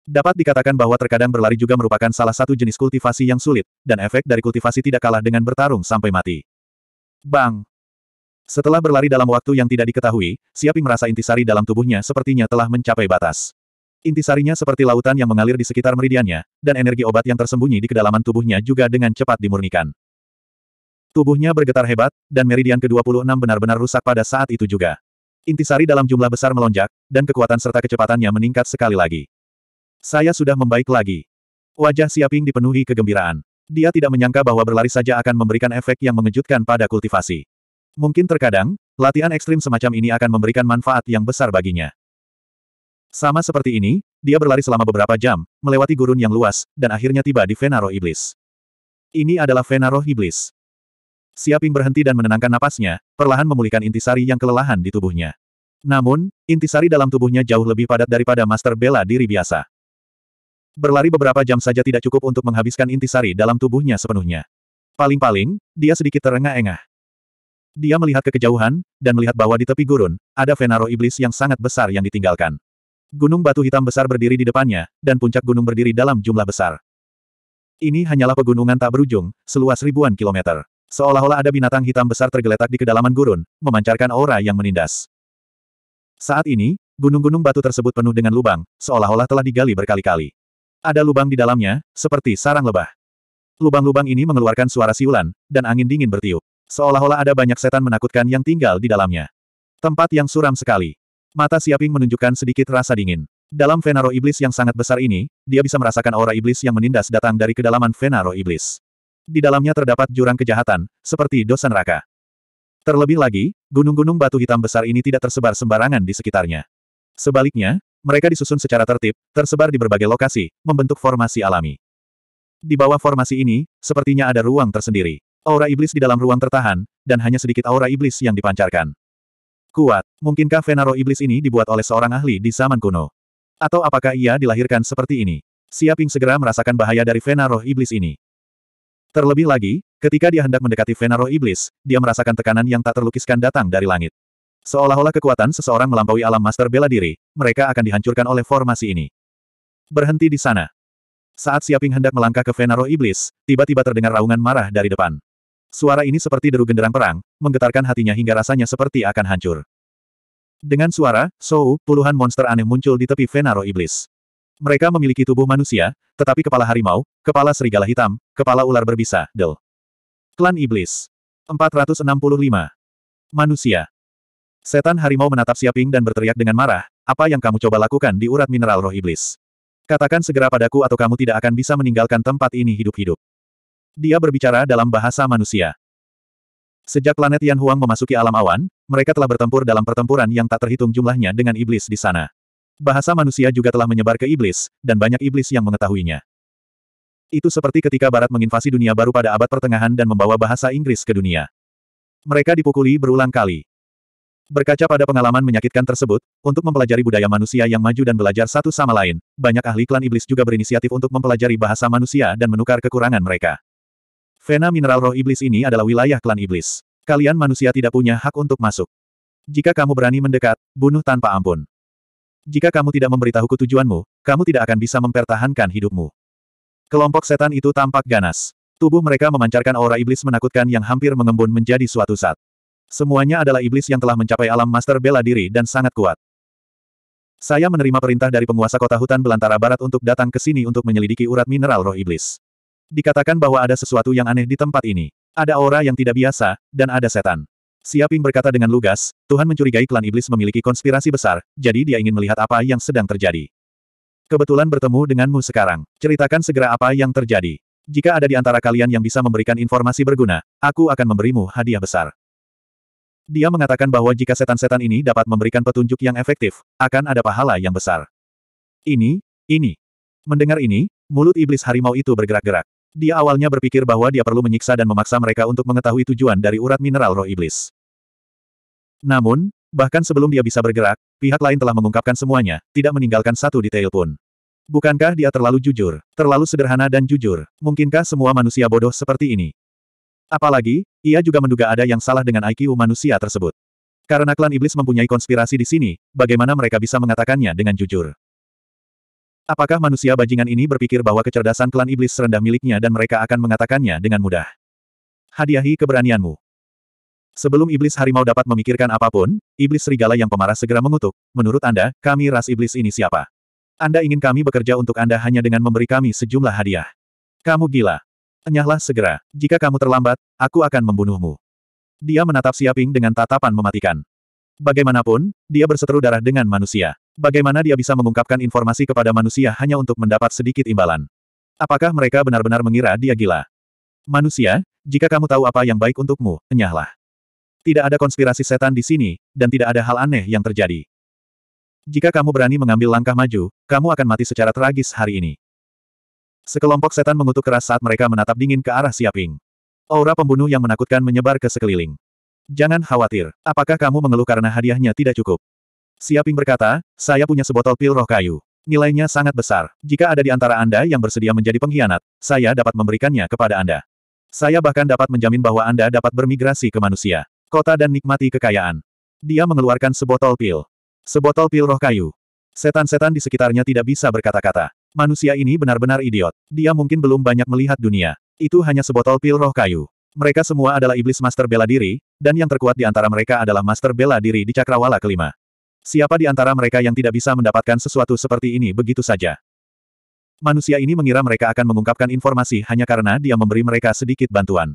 Dapat dikatakan bahwa terkadang berlari juga merupakan salah satu jenis kultivasi yang sulit, dan efek dari kultivasi tidak kalah dengan bertarung sampai mati. Bang! Setelah berlari dalam waktu yang tidak diketahui, Siaping merasa intisari dalam tubuhnya sepertinya telah mencapai batas. Intisarinya seperti lautan yang mengalir di sekitar meridiannya, dan energi obat yang tersembunyi di kedalaman tubuhnya juga dengan cepat dimurnikan. Tubuhnya bergetar hebat, dan meridian ke-26 benar-benar rusak pada saat itu juga. Intisari dalam jumlah besar melonjak, dan kekuatan serta kecepatannya meningkat sekali lagi. Saya sudah membaik lagi. Wajah Siaping dipenuhi kegembiraan. Dia tidak menyangka bahwa berlari saja akan memberikan efek yang mengejutkan pada kultivasi. Mungkin terkadang, latihan ekstrim semacam ini akan memberikan manfaat yang besar baginya. Sama seperti ini, dia berlari selama beberapa jam, melewati gurun yang luas, dan akhirnya tiba di Venaro Iblis. Ini adalah Venaro Iblis. Siaping berhenti dan menenangkan napasnya, perlahan memulihkan intisari yang kelelahan di tubuhnya. Namun, intisari dalam tubuhnya jauh lebih padat daripada master bela diri biasa berlari beberapa jam saja tidak cukup untuk menghabiskan intisari dalam tubuhnya sepenuhnya. Paling-paling, dia sedikit terengah-engah. Dia melihat ke kejauhan, dan melihat bahwa di tepi gurun, ada Venaro Iblis yang sangat besar yang ditinggalkan. Gunung batu hitam besar berdiri di depannya, dan puncak gunung berdiri dalam jumlah besar. Ini hanyalah pegunungan tak berujung, seluas ribuan kilometer. Seolah-olah ada binatang hitam besar tergeletak di kedalaman gurun, memancarkan aura yang menindas. Saat ini, gunung-gunung batu tersebut penuh dengan lubang, seolah-olah telah digali berkali-kali. Ada lubang di dalamnya, seperti sarang lebah. Lubang-lubang ini mengeluarkan suara siulan, dan angin dingin bertiup. Seolah-olah ada banyak setan menakutkan yang tinggal di dalamnya. Tempat yang suram sekali. Mata Siaping menunjukkan sedikit rasa dingin. Dalam Venaro Iblis yang sangat besar ini, dia bisa merasakan aura iblis yang menindas datang dari kedalaman Venaro Iblis. Di dalamnya terdapat jurang kejahatan, seperti dosa neraka. Terlebih lagi, gunung-gunung batu hitam besar ini tidak tersebar sembarangan di sekitarnya. Sebaliknya, mereka disusun secara tertib, tersebar di berbagai lokasi, membentuk formasi alami. Di bawah formasi ini, sepertinya ada ruang tersendiri. Aura iblis di dalam ruang tertahan, dan hanya sedikit aura iblis yang dipancarkan. Kuat, mungkinkah Venaro iblis ini dibuat oleh seorang ahli di zaman kuno? Atau apakah ia dilahirkan seperti ini? Siaping segera merasakan bahaya dari Venaro iblis ini. Terlebih lagi, ketika dia hendak mendekati Venaro iblis, dia merasakan tekanan yang tak terlukiskan datang dari langit. Seolah-olah kekuatan seseorang melampaui alam master bela diri, mereka akan dihancurkan oleh formasi ini. Berhenti di sana. Saat Siaping hendak melangkah ke Venaro Iblis, tiba-tiba terdengar raungan marah dari depan. Suara ini seperti deru genderang perang, menggetarkan hatinya hingga rasanya seperti akan hancur. Dengan suara, so, puluhan monster aneh muncul di tepi Venaro Iblis. Mereka memiliki tubuh manusia, tetapi kepala harimau, kepala serigala hitam, kepala ular berbisa, del. Klan Iblis. 465. Manusia. Setan harimau menatap Siaping dan berteriak dengan marah, apa yang kamu coba lakukan di urat mineral roh iblis? Katakan segera padaku atau kamu tidak akan bisa meninggalkan tempat ini hidup-hidup. Dia berbicara dalam bahasa manusia. Sejak planet Yan Huang memasuki alam awan, mereka telah bertempur dalam pertempuran yang tak terhitung jumlahnya dengan iblis di sana. Bahasa manusia juga telah menyebar ke iblis, dan banyak iblis yang mengetahuinya. Itu seperti ketika Barat menginvasi dunia baru pada abad pertengahan dan membawa bahasa Inggris ke dunia. Mereka dipukuli berulang kali. Berkaca pada pengalaman menyakitkan tersebut, untuk mempelajari budaya manusia yang maju dan belajar satu sama lain, banyak ahli klan iblis juga berinisiatif untuk mempelajari bahasa manusia dan menukar kekurangan mereka. Vena mineral roh iblis ini adalah wilayah klan iblis. Kalian manusia tidak punya hak untuk masuk. Jika kamu berani mendekat, bunuh tanpa ampun. Jika kamu tidak memberitahuku tujuanmu, kamu tidak akan bisa mempertahankan hidupmu. Kelompok setan itu tampak ganas. Tubuh mereka memancarkan aura iblis menakutkan yang hampir mengembun menjadi suatu saat. Semuanya adalah iblis yang telah mencapai alam master bela diri dan sangat kuat. Saya menerima perintah dari penguasa kota hutan belantara barat untuk datang ke sini untuk menyelidiki urat mineral roh iblis. Dikatakan bahwa ada sesuatu yang aneh di tempat ini. Ada aura yang tidak biasa, dan ada setan. Siaping berkata dengan lugas, Tuhan mencurigai klan iblis memiliki konspirasi besar, jadi dia ingin melihat apa yang sedang terjadi. Kebetulan bertemu denganmu sekarang. Ceritakan segera apa yang terjadi. Jika ada di antara kalian yang bisa memberikan informasi berguna, aku akan memberimu hadiah besar. Dia mengatakan bahwa jika setan-setan ini dapat memberikan petunjuk yang efektif, akan ada pahala yang besar. Ini, ini. Mendengar ini, mulut iblis harimau itu bergerak-gerak. Dia awalnya berpikir bahwa dia perlu menyiksa dan memaksa mereka untuk mengetahui tujuan dari urat mineral roh iblis. Namun, bahkan sebelum dia bisa bergerak, pihak lain telah mengungkapkan semuanya, tidak meninggalkan satu detail pun. Bukankah dia terlalu jujur, terlalu sederhana dan jujur? Mungkinkah semua manusia bodoh seperti ini? Apalagi, ia juga menduga ada yang salah dengan IQ manusia tersebut. Karena klan iblis mempunyai konspirasi di sini, bagaimana mereka bisa mengatakannya dengan jujur? Apakah manusia bajingan ini berpikir bahwa kecerdasan klan iblis serendah miliknya dan mereka akan mengatakannya dengan mudah? Hadiahi keberanianmu. Sebelum iblis harimau dapat memikirkan apapun, iblis serigala yang pemarah segera mengutuk, menurut Anda, kami ras iblis ini siapa? Anda ingin kami bekerja untuk Anda hanya dengan memberi kami sejumlah hadiah. Kamu gila. Enyahlah segera, jika kamu terlambat, aku akan membunuhmu. Dia menatap Siaping dengan tatapan mematikan. Bagaimanapun, dia berseteru darah dengan manusia. Bagaimana dia bisa mengungkapkan informasi kepada manusia hanya untuk mendapat sedikit imbalan? Apakah mereka benar-benar mengira dia gila? Manusia, jika kamu tahu apa yang baik untukmu, enyahlah. Tidak ada konspirasi setan di sini, dan tidak ada hal aneh yang terjadi. Jika kamu berani mengambil langkah maju, kamu akan mati secara tragis hari ini. Sekelompok setan mengutuk keras saat mereka menatap dingin ke arah Siaping. Aura pembunuh yang menakutkan menyebar ke sekeliling. Jangan khawatir, apakah kamu mengeluh karena hadiahnya tidak cukup? Siaping berkata, saya punya sebotol pil roh kayu. Nilainya sangat besar. Jika ada di antara Anda yang bersedia menjadi pengkhianat, saya dapat memberikannya kepada Anda. Saya bahkan dapat menjamin bahwa Anda dapat bermigrasi ke manusia, kota dan nikmati kekayaan. Dia mengeluarkan sebotol pil. Sebotol pil roh kayu. Setan-setan di sekitarnya tidak bisa berkata-kata. Manusia ini benar-benar idiot. Dia mungkin belum banyak melihat dunia. Itu hanya sebotol pil roh kayu. Mereka semua adalah iblis master bela diri, dan yang terkuat di antara mereka adalah master bela diri di cakrawala kelima. Siapa di antara mereka yang tidak bisa mendapatkan sesuatu seperti ini begitu saja? Manusia ini mengira mereka akan mengungkapkan informasi hanya karena dia memberi mereka sedikit bantuan.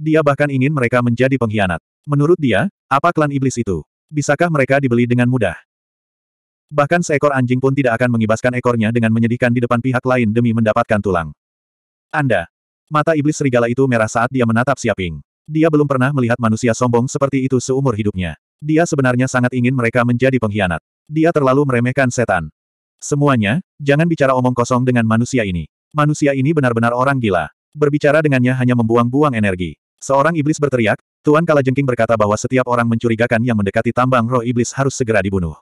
Dia bahkan ingin mereka menjadi pengkhianat. Menurut dia, apa klan iblis itu? Bisakah mereka dibeli dengan mudah? Bahkan seekor anjing pun tidak akan mengibaskan ekornya dengan menyedihkan di depan pihak lain demi mendapatkan tulang. Anda. Mata iblis serigala itu merah saat dia menatap Siaping. Dia belum pernah melihat manusia sombong seperti itu seumur hidupnya. Dia sebenarnya sangat ingin mereka menjadi pengkhianat. Dia terlalu meremehkan setan. Semuanya, jangan bicara omong kosong dengan manusia ini. Manusia ini benar-benar orang gila. Berbicara dengannya hanya membuang-buang energi. Seorang iblis berteriak, Tuan Kalajengking berkata bahwa setiap orang mencurigakan yang mendekati tambang roh iblis harus segera dibunuh.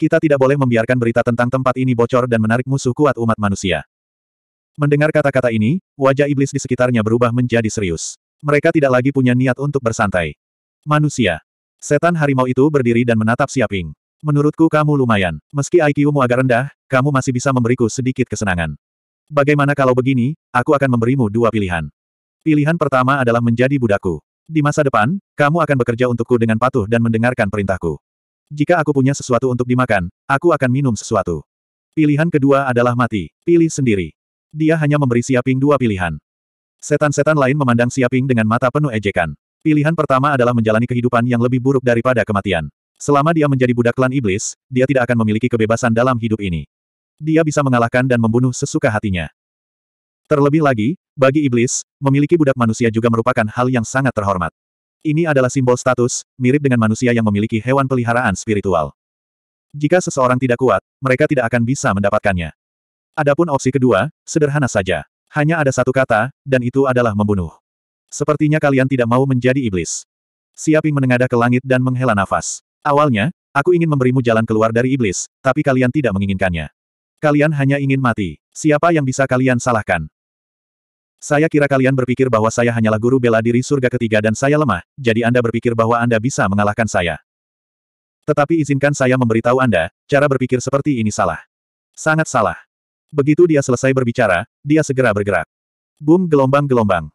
Kita tidak boleh membiarkan berita tentang tempat ini bocor dan menarik musuh kuat umat manusia. Mendengar kata-kata ini, wajah iblis di sekitarnya berubah menjadi serius. Mereka tidak lagi punya niat untuk bersantai. Manusia. Setan harimau itu berdiri dan menatap Siaping. Menurutku kamu lumayan. Meski iq agak rendah, kamu masih bisa memberiku sedikit kesenangan. Bagaimana kalau begini, aku akan memberimu dua pilihan. Pilihan pertama adalah menjadi budakku. Di masa depan, kamu akan bekerja untukku dengan patuh dan mendengarkan perintahku. Jika aku punya sesuatu untuk dimakan, aku akan minum sesuatu. Pilihan kedua adalah mati. Pilih sendiri. Dia hanya memberi Siaping dua pilihan. Setan-setan lain memandang Siaping dengan mata penuh ejekan. Pilihan pertama adalah menjalani kehidupan yang lebih buruk daripada kematian. Selama dia menjadi budak klan iblis, dia tidak akan memiliki kebebasan dalam hidup ini. Dia bisa mengalahkan dan membunuh sesuka hatinya. Terlebih lagi, bagi iblis, memiliki budak manusia juga merupakan hal yang sangat terhormat. Ini adalah simbol status, mirip dengan manusia yang memiliki hewan peliharaan spiritual. Jika seseorang tidak kuat, mereka tidak akan bisa mendapatkannya. Adapun opsi kedua, sederhana saja. Hanya ada satu kata, dan itu adalah membunuh. Sepertinya kalian tidak mau menjadi iblis. Siaping menengadah ke langit dan menghela nafas. Awalnya, aku ingin memberimu jalan keluar dari iblis, tapi kalian tidak menginginkannya. Kalian hanya ingin mati. Siapa yang bisa kalian salahkan? Saya kira kalian berpikir bahwa saya hanyalah guru bela diri surga ketiga dan saya lemah, jadi Anda berpikir bahwa Anda bisa mengalahkan saya. Tetapi izinkan saya memberitahu Anda, cara berpikir seperti ini salah. Sangat salah. Begitu dia selesai berbicara, dia segera bergerak. Boom gelombang-gelombang.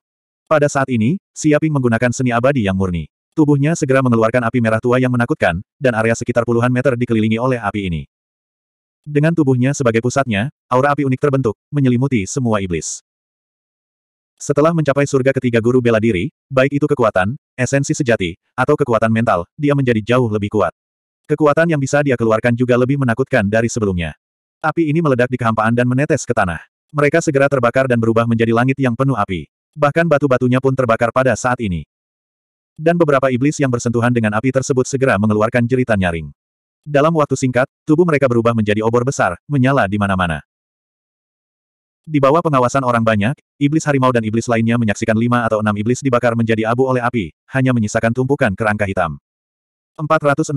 Pada saat ini, Siaping menggunakan seni abadi yang murni. Tubuhnya segera mengeluarkan api merah tua yang menakutkan, dan area sekitar puluhan meter dikelilingi oleh api ini. Dengan tubuhnya sebagai pusatnya, aura api unik terbentuk, menyelimuti semua iblis. Setelah mencapai surga ketiga guru bela diri, baik itu kekuatan, esensi sejati, atau kekuatan mental, dia menjadi jauh lebih kuat. Kekuatan yang bisa dia keluarkan juga lebih menakutkan dari sebelumnya. Api ini meledak di kehampaan dan menetes ke tanah. Mereka segera terbakar dan berubah menjadi langit yang penuh api. Bahkan batu-batunya pun terbakar pada saat ini. Dan beberapa iblis yang bersentuhan dengan api tersebut segera mengeluarkan jeritan nyaring. Dalam waktu singkat, tubuh mereka berubah menjadi obor besar, menyala di mana-mana. Di bawah pengawasan orang banyak, iblis harimau dan iblis lainnya menyaksikan lima atau enam iblis dibakar menjadi abu oleh api, hanya menyisakan tumpukan kerangka hitam. 466.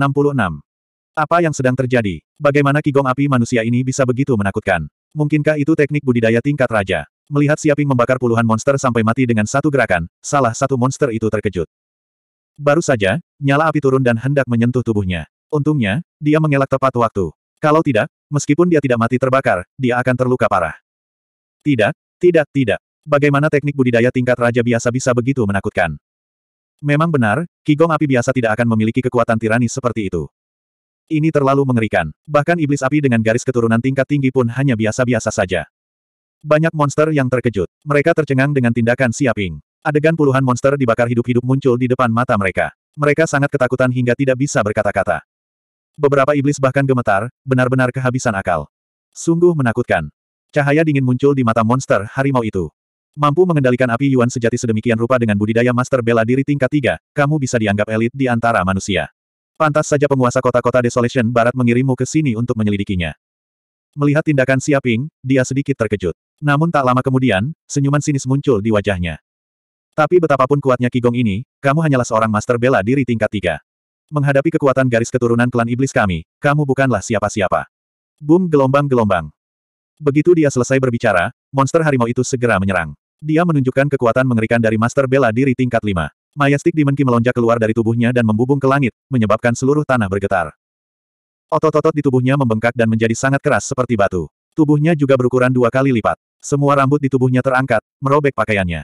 Apa yang sedang terjadi? Bagaimana kigong api manusia ini bisa begitu menakutkan? Mungkinkah itu teknik budidaya tingkat raja? Melihat Siaping membakar puluhan monster sampai mati dengan satu gerakan, salah satu monster itu terkejut. Baru saja, nyala api turun dan hendak menyentuh tubuhnya. Untungnya, dia mengelak tepat waktu. Kalau tidak, meskipun dia tidak mati terbakar, dia akan terluka parah. Tidak, tidak, tidak. Bagaimana teknik budidaya tingkat raja biasa bisa begitu menakutkan? Memang benar, Kigong api biasa tidak akan memiliki kekuatan tirani seperti itu. Ini terlalu mengerikan. Bahkan iblis api dengan garis keturunan tingkat tinggi pun hanya biasa-biasa saja. Banyak monster yang terkejut. Mereka tercengang dengan tindakan siaping. Adegan puluhan monster dibakar hidup-hidup muncul di depan mata mereka. Mereka sangat ketakutan hingga tidak bisa berkata-kata. Beberapa iblis bahkan gemetar, benar-benar kehabisan akal. Sungguh menakutkan. Cahaya dingin muncul di mata monster harimau itu. Mampu mengendalikan api Yuan sejati sedemikian rupa dengan budidaya master bela diri tingkat tiga, kamu bisa dianggap elit di antara manusia. Pantas saja penguasa kota-kota Desolation Barat mengirimmu ke sini untuk menyelidikinya. Melihat tindakan Siaping, dia sedikit terkejut. Namun tak lama kemudian, senyuman sinis muncul di wajahnya. Tapi betapapun kuatnya Kigong ini, kamu hanyalah seorang master bela diri tingkat tiga. Menghadapi kekuatan garis keturunan klan iblis kami, kamu bukanlah siapa-siapa. Boom gelombang-gelombang. Begitu dia selesai berbicara, monster harimau itu segera menyerang. Dia menunjukkan kekuatan mengerikan dari Master Bela Diri tingkat 5. Mayastik Dimenki melonjak keluar dari tubuhnya dan membubung ke langit, menyebabkan seluruh tanah bergetar. Otot-otot di tubuhnya membengkak dan menjadi sangat keras seperti batu. Tubuhnya juga berukuran dua kali lipat. Semua rambut di tubuhnya terangkat, merobek pakaiannya.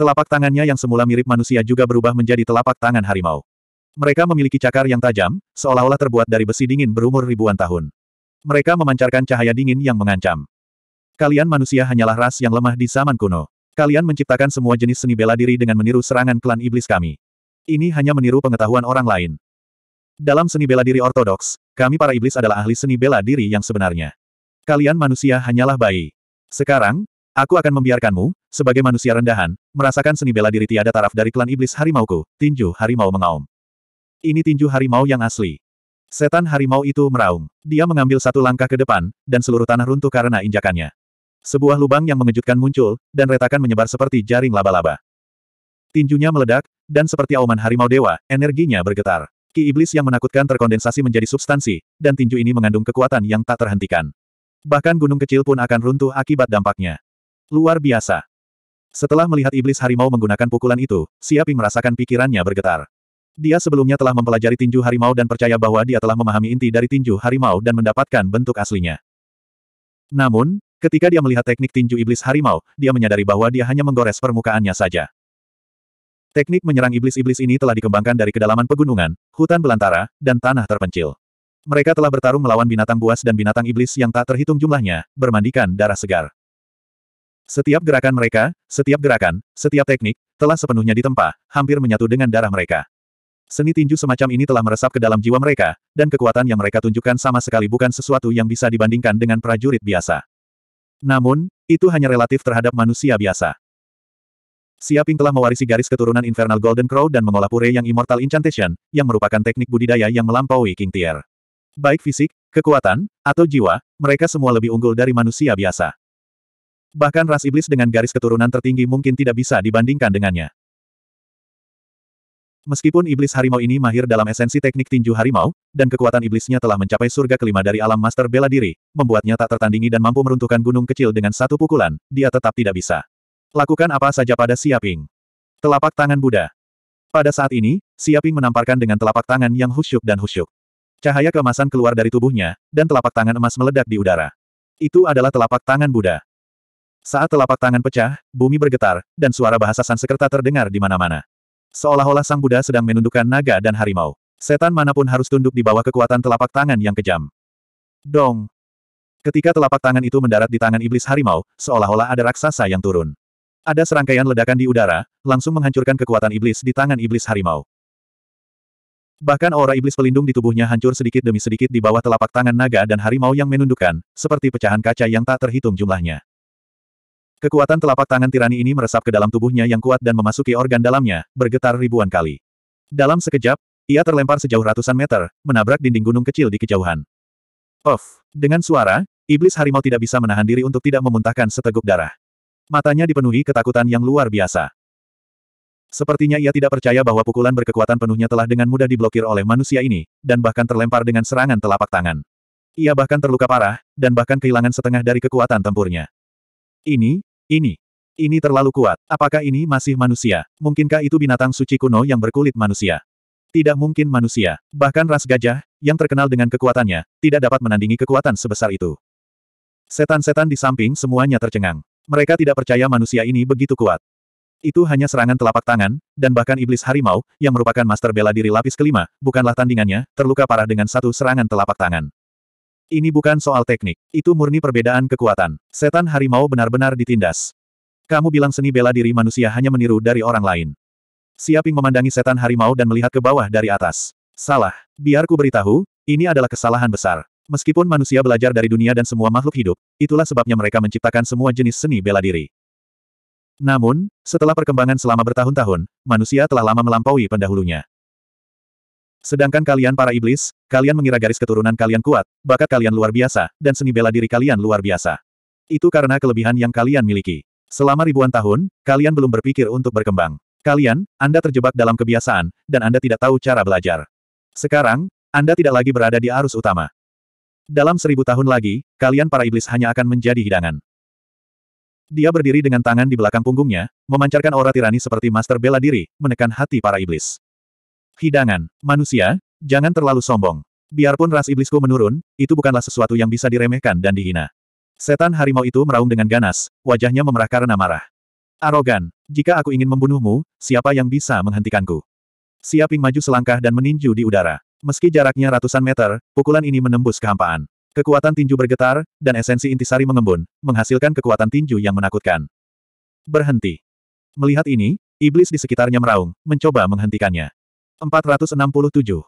Telapak tangannya yang semula mirip manusia juga berubah menjadi telapak tangan harimau. Mereka memiliki cakar yang tajam, seolah-olah terbuat dari besi dingin berumur ribuan tahun. Mereka memancarkan cahaya dingin yang mengancam. Kalian manusia hanyalah ras yang lemah di zaman kuno. Kalian menciptakan semua jenis seni bela diri dengan meniru serangan klan iblis kami. Ini hanya meniru pengetahuan orang lain. Dalam seni bela diri ortodoks, kami para iblis adalah ahli seni bela diri yang sebenarnya. Kalian manusia hanyalah bayi. Sekarang, Aku akan membiarkanmu, sebagai manusia rendahan, merasakan seni bela diri tiada taraf dari klan iblis harimauku, tinju harimau mengaum. Ini tinju harimau yang asli. Setan harimau itu meraung. Dia mengambil satu langkah ke depan, dan seluruh tanah runtuh karena injakannya. Sebuah lubang yang mengejutkan muncul, dan retakan menyebar seperti jaring laba-laba. Tinjunya meledak, dan seperti auman harimau dewa, energinya bergetar. Ki iblis yang menakutkan terkondensasi menjadi substansi, dan tinju ini mengandung kekuatan yang tak terhentikan. Bahkan gunung kecil pun akan runtuh akibat dampaknya. Luar biasa. Setelah melihat iblis harimau menggunakan pukulan itu, Siaping merasakan pikirannya bergetar. Dia sebelumnya telah mempelajari tinju harimau dan percaya bahwa dia telah memahami inti dari tinju harimau dan mendapatkan bentuk aslinya. Namun, ketika dia melihat teknik tinju iblis harimau, dia menyadari bahwa dia hanya menggores permukaannya saja. Teknik menyerang iblis-iblis ini telah dikembangkan dari kedalaman pegunungan, hutan belantara, dan tanah terpencil. Mereka telah bertarung melawan binatang buas dan binatang iblis yang tak terhitung jumlahnya, bermandikan darah segar. Setiap gerakan mereka, setiap gerakan, setiap teknik, telah sepenuhnya ditempa, hampir menyatu dengan darah mereka. Seni tinju semacam ini telah meresap ke dalam jiwa mereka, dan kekuatan yang mereka tunjukkan sama sekali bukan sesuatu yang bisa dibandingkan dengan prajurit biasa. Namun, itu hanya relatif terhadap manusia biasa. Siaping telah mewarisi garis keturunan Infernal Golden Crow dan mengolah pure yang Immortal Incantation, yang merupakan teknik budidaya yang melampaui King Tier. Baik fisik, kekuatan, atau jiwa, mereka semua lebih unggul dari manusia biasa. Bahkan ras iblis dengan garis keturunan tertinggi mungkin tidak bisa dibandingkan dengannya. Meskipun iblis harimau ini mahir dalam esensi teknik tinju harimau, dan kekuatan iblisnya telah mencapai surga kelima dari alam master bela diri, membuatnya tak tertandingi dan mampu meruntuhkan gunung kecil dengan satu pukulan, dia tetap tidak bisa. Lakukan apa saja pada Siaping. Telapak tangan Buddha. Pada saat ini, Siaping menamparkan dengan telapak tangan yang husyuk dan husyuk. Cahaya kemasan keluar dari tubuhnya, dan telapak tangan emas meledak di udara. Itu adalah telapak tangan Buddha. Saat telapak tangan pecah, bumi bergetar, dan suara bahasa Sanskerta terdengar di mana-mana. Seolah-olah sang Buddha sedang menundukkan naga dan harimau. Setan manapun harus tunduk di bawah kekuatan telapak tangan yang kejam. Dong! Ketika telapak tangan itu mendarat di tangan iblis harimau, seolah-olah ada raksasa yang turun. Ada serangkaian ledakan di udara, langsung menghancurkan kekuatan iblis di tangan iblis harimau. Bahkan aura iblis pelindung di tubuhnya hancur sedikit demi sedikit di bawah telapak tangan naga dan harimau yang menundukkan, seperti pecahan kaca yang tak terhitung jumlahnya. Kekuatan telapak tangan tirani ini meresap ke dalam tubuhnya yang kuat dan memasuki organ dalamnya, bergetar ribuan kali. Dalam sekejap, ia terlempar sejauh ratusan meter, menabrak dinding gunung kecil di kejauhan. Of, Dengan suara, iblis harimau tidak bisa menahan diri untuk tidak memuntahkan seteguk darah. Matanya dipenuhi ketakutan yang luar biasa. Sepertinya ia tidak percaya bahwa pukulan berkekuatan penuhnya telah dengan mudah diblokir oleh manusia ini, dan bahkan terlempar dengan serangan telapak tangan. Ia bahkan terluka parah, dan bahkan kehilangan setengah dari kekuatan tempurnya. Ini, ini. Ini terlalu kuat. Apakah ini masih manusia? Mungkinkah itu binatang suci kuno yang berkulit manusia? Tidak mungkin manusia. Bahkan ras gajah, yang terkenal dengan kekuatannya, tidak dapat menandingi kekuatan sebesar itu. Setan-setan di samping semuanya tercengang. Mereka tidak percaya manusia ini begitu kuat. Itu hanya serangan telapak tangan, dan bahkan iblis harimau, yang merupakan master bela diri lapis kelima, bukanlah tandingannya, terluka parah dengan satu serangan telapak tangan. Ini bukan soal teknik, itu murni perbedaan kekuatan. Setan harimau benar-benar ditindas. Kamu bilang seni bela diri manusia hanya meniru dari orang lain. Siaping memandangi setan harimau dan melihat ke bawah dari atas. Salah. Biarku beritahu, ini adalah kesalahan besar. Meskipun manusia belajar dari dunia dan semua makhluk hidup, itulah sebabnya mereka menciptakan semua jenis seni bela diri. Namun, setelah perkembangan selama bertahun-tahun, manusia telah lama melampaui pendahulunya. Sedangkan kalian para iblis, kalian mengira garis keturunan kalian kuat, bakat kalian luar biasa, dan seni bela diri kalian luar biasa. Itu karena kelebihan yang kalian miliki. Selama ribuan tahun, kalian belum berpikir untuk berkembang. Kalian, Anda terjebak dalam kebiasaan, dan Anda tidak tahu cara belajar. Sekarang, Anda tidak lagi berada di arus utama. Dalam seribu tahun lagi, kalian para iblis hanya akan menjadi hidangan. Dia berdiri dengan tangan di belakang punggungnya, memancarkan aura tirani seperti master bela diri, menekan hati para iblis. Hidangan. Manusia, jangan terlalu sombong. Biarpun ras iblisku menurun, itu bukanlah sesuatu yang bisa diremehkan dan dihina. Setan harimau itu meraung dengan ganas, wajahnya memerah karena marah. Arogan, jika aku ingin membunuhmu, siapa yang bisa menghentikanku? Siaping maju selangkah dan meninju di udara. Meski jaraknya ratusan meter, pukulan ini menembus kehampaan. Kekuatan tinju bergetar, dan esensi intisari mengembun, menghasilkan kekuatan tinju yang menakutkan. Berhenti. Melihat ini, iblis di sekitarnya meraung, mencoba menghentikannya. 467.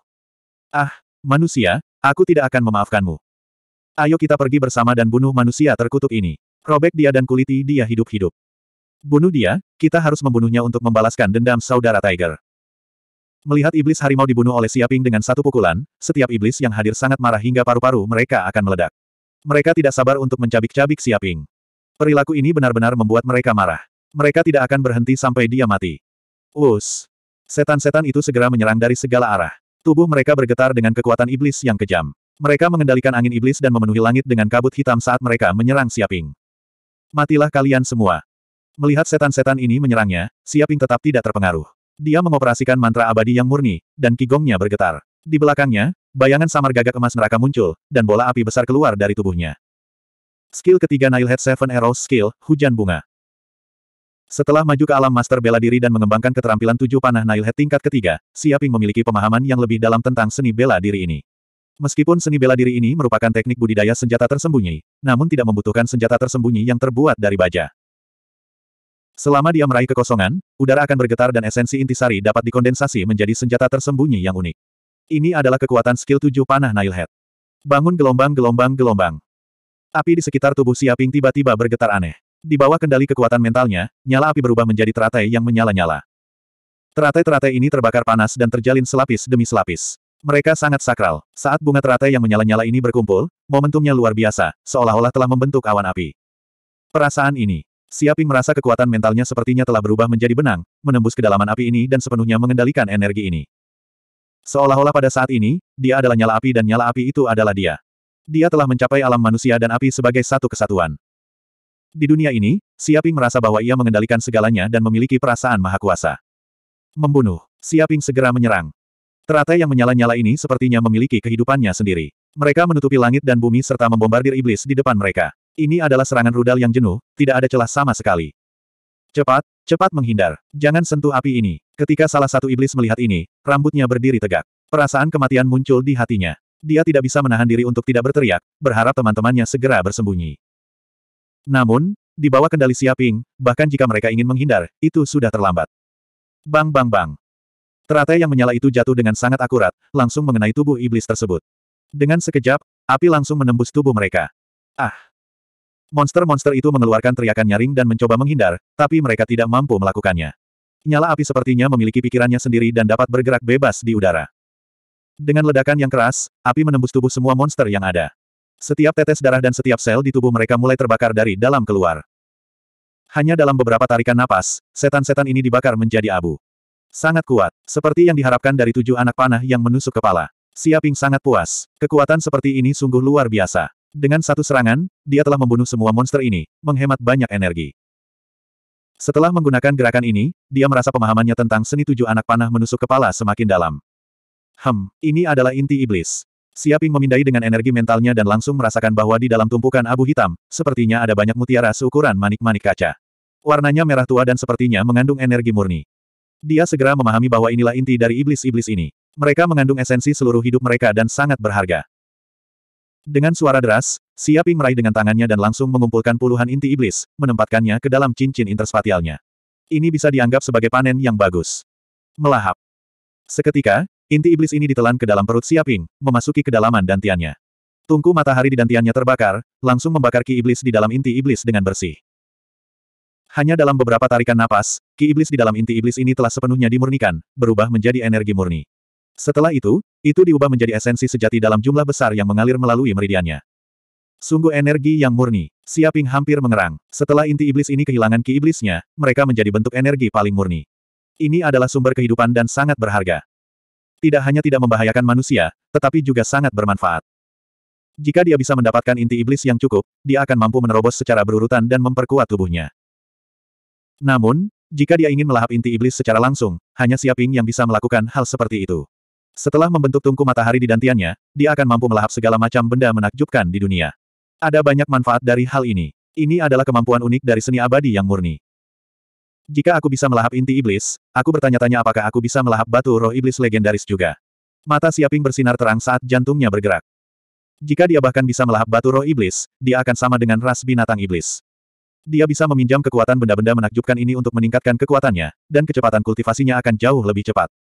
Ah, manusia, aku tidak akan memaafkanmu. Ayo kita pergi bersama dan bunuh manusia terkutuk ini. Robek dia dan kuliti dia hidup-hidup. Bunuh dia, kita harus membunuhnya untuk membalaskan dendam saudara Tiger. Melihat iblis harimau dibunuh oleh Siaping dengan satu pukulan, setiap iblis yang hadir sangat marah hingga paru-paru mereka akan meledak. Mereka tidak sabar untuk mencabik-cabik Siaping. Perilaku ini benar-benar membuat mereka marah. Mereka tidak akan berhenti sampai dia mati. Us. Setan-setan itu segera menyerang dari segala arah. Tubuh mereka bergetar dengan kekuatan iblis yang kejam. Mereka mengendalikan angin iblis dan memenuhi langit dengan kabut hitam saat mereka menyerang Siaping. Matilah kalian semua. Melihat setan-setan ini menyerangnya, Siaping tetap tidak terpengaruh. Dia mengoperasikan mantra abadi yang murni, dan kigongnya bergetar. Di belakangnya, bayangan samar gagak emas neraka muncul, dan bola api besar keluar dari tubuhnya. Skill ketiga Nile Head Seven Arrows Skill, Hujan Bunga. Setelah maju ke alam master bela diri dan mengembangkan keterampilan tujuh panah Nailhead tingkat ketiga, Siaping memiliki pemahaman yang lebih dalam tentang seni bela diri ini. Meskipun seni bela diri ini merupakan teknik budidaya senjata tersembunyi, namun tidak membutuhkan senjata tersembunyi yang terbuat dari baja. Selama dia meraih kekosongan, udara akan bergetar dan esensi intisari dapat dikondensasi menjadi senjata tersembunyi yang unik. Ini adalah kekuatan skill tujuh panah Nailhead. Bangun gelombang-gelombang-gelombang. Api di sekitar tubuh Siaping tiba-tiba bergetar aneh. Di bawah kendali kekuatan mentalnya, nyala api berubah menjadi teratai yang menyala-nyala. Teratai-teratai ini terbakar panas dan terjalin selapis demi selapis. Mereka sangat sakral. Saat bunga teratai yang menyala-nyala ini berkumpul, momentumnya luar biasa, seolah-olah telah membentuk awan api. Perasaan ini. Siaping merasa kekuatan mentalnya sepertinya telah berubah menjadi benang, menembus kedalaman api ini dan sepenuhnya mengendalikan energi ini. Seolah-olah pada saat ini, dia adalah nyala api dan nyala api itu adalah dia. Dia telah mencapai alam manusia dan api sebagai satu kesatuan. Di dunia ini, Siaping merasa bahwa ia mengendalikan segalanya dan memiliki perasaan maha kuasa. Membunuh. Siaping segera menyerang. Teratai yang menyala-nyala ini sepertinya memiliki kehidupannya sendiri. Mereka menutupi langit dan bumi serta membombardir iblis di depan mereka. Ini adalah serangan rudal yang jenuh, tidak ada celah sama sekali. Cepat, cepat menghindar. Jangan sentuh api ini. Ketika salah satu iblis melihat ini, rambutnya berdiri tegak. Perasaan kematian muncul di hatinya. Dia tidak bisa menahan diri untuk tidak berteriak, berharap teman-temannya segera bersembunyi. Namun, di bawah kendali Siaping, bahkan jika mereka ingin menghindar, itu sudah terlambat. Bang bang bang. Teratai yang menyala itu jatuh dengan sangat akurat, langsung mengenai tubuh iblis tersebut. Dengan sekejap, api langsung menembus tubuh mereka. Ah! Monster-monster itu mengeluarkan teriakan nyaring dan mencoba menghindar, tapi mereka tidak mampu melakukannya. Nyala api sepertinya memiliki pikirannya sendiri dan dapat bergerak bebas di udara. Dengan ledakan yang keras, api menembus tubuh semua monster yang ada. Setiap tetes darah dan setiap sel di tubuh mereka mulai terbakar dari dalam keluar. Hanya dalam beberapa tarikan napas, setan-setan ini dibakar menjadi abu. Sangat kuat, seperti yang diharapkan dari tujuh anak panah yang menusuk kepala. Siaping sangat puas, kekuatan seperti ini sungguh luar biasa. Dengan satu serangan, dia telah membunuh semua monster ini, menghemat banyak energi. Setelah menggunakan gerakan ini, dia merasa pemahamannya tentang seni tujuh anak panah menusuk kepala semakin dalam. Hem, ini adalah inti iblis. Siaping memindai dengan energi mentalnya dan langsung merasakan bahwa di dalam tumpukan abu hitam, sepertinya ada banyak mutiara seukuran manik-manik kaca. Warnanya merah tua dan sepertinya mengandung energi murni. Dia segera memahami bahwa inilah inti dari iblis-iblis ini. Mereka mengandung esensi seluruh hidup mereka dan sangat berharga. Dengan suara deras, Siaping meraih dengan tangannya dan langsung mengumpulkan puluhan inti iblis, menempatkannya ke dalam cincin interspatialnya. Ini bisa dianggap sebagai panen yang bagus. Melahap. Seketika, Inti iblis ini ditelan ke dalam perut Siaping, memasuki kedalaman dantiannya. Tungku matahari di dantiannya terbakar, langsung membakar ki iblis di dalam inti iblis dengan bersih. Hanya dalam beberapa tarikan napas, ki iblis di dalam inti iblis ini telah sepenuhnya dimurnikan, berubah menjadi energi murni. Setelah itu, itu diubah menjadi esensi sejati dalam jumlah besar yang mengalir melalui meridiannya. Sungguh energi yang murni, Siaping hampir mengerang. Setelah inti iblis ini kehilangan ki iblisnya, mereka menjadi bentuk energi paling murni. Ini adalah sumber kehidupan dan sangat berharga tidak hanya tidak membahayakan manusia, tetapi juga sangat bermanfaat. Jika dia bisa mendapatkan inti iblis yang cukup, dia akan mampu menerobos secara berurutan dan memperkuat tubuhnya. Namun, jika dia ingin melahap inti iblis secara langsung, hanya Siaping yang bisa melakukan hal seperti itu. Setelah membentuk tungku matahari di dantiannya, dia akan mampu melahap segala macam benda menakjubkan di dunia. Ada banyak manfaat dari hal ini. Ini adalah kemampuan unik dari seni abadi yang murni. Jika aku bisa melahap inti iblis, aku bertanya-tanya apakah aku bisa melahap batu roh iblis legendaris juga. Mata Siaping bersinar terang saat jantungnya bergerak. Jika dia bahkan bisa melahap batu roh iblis, dia akan sama dengan ras binatang iblis. Dia bisa meminjam kekuatan benda-benda menakjubkan ini untuk meningkatkan kekuatannya, dan kecepatan kultivasinya akan jauh lebih cepat.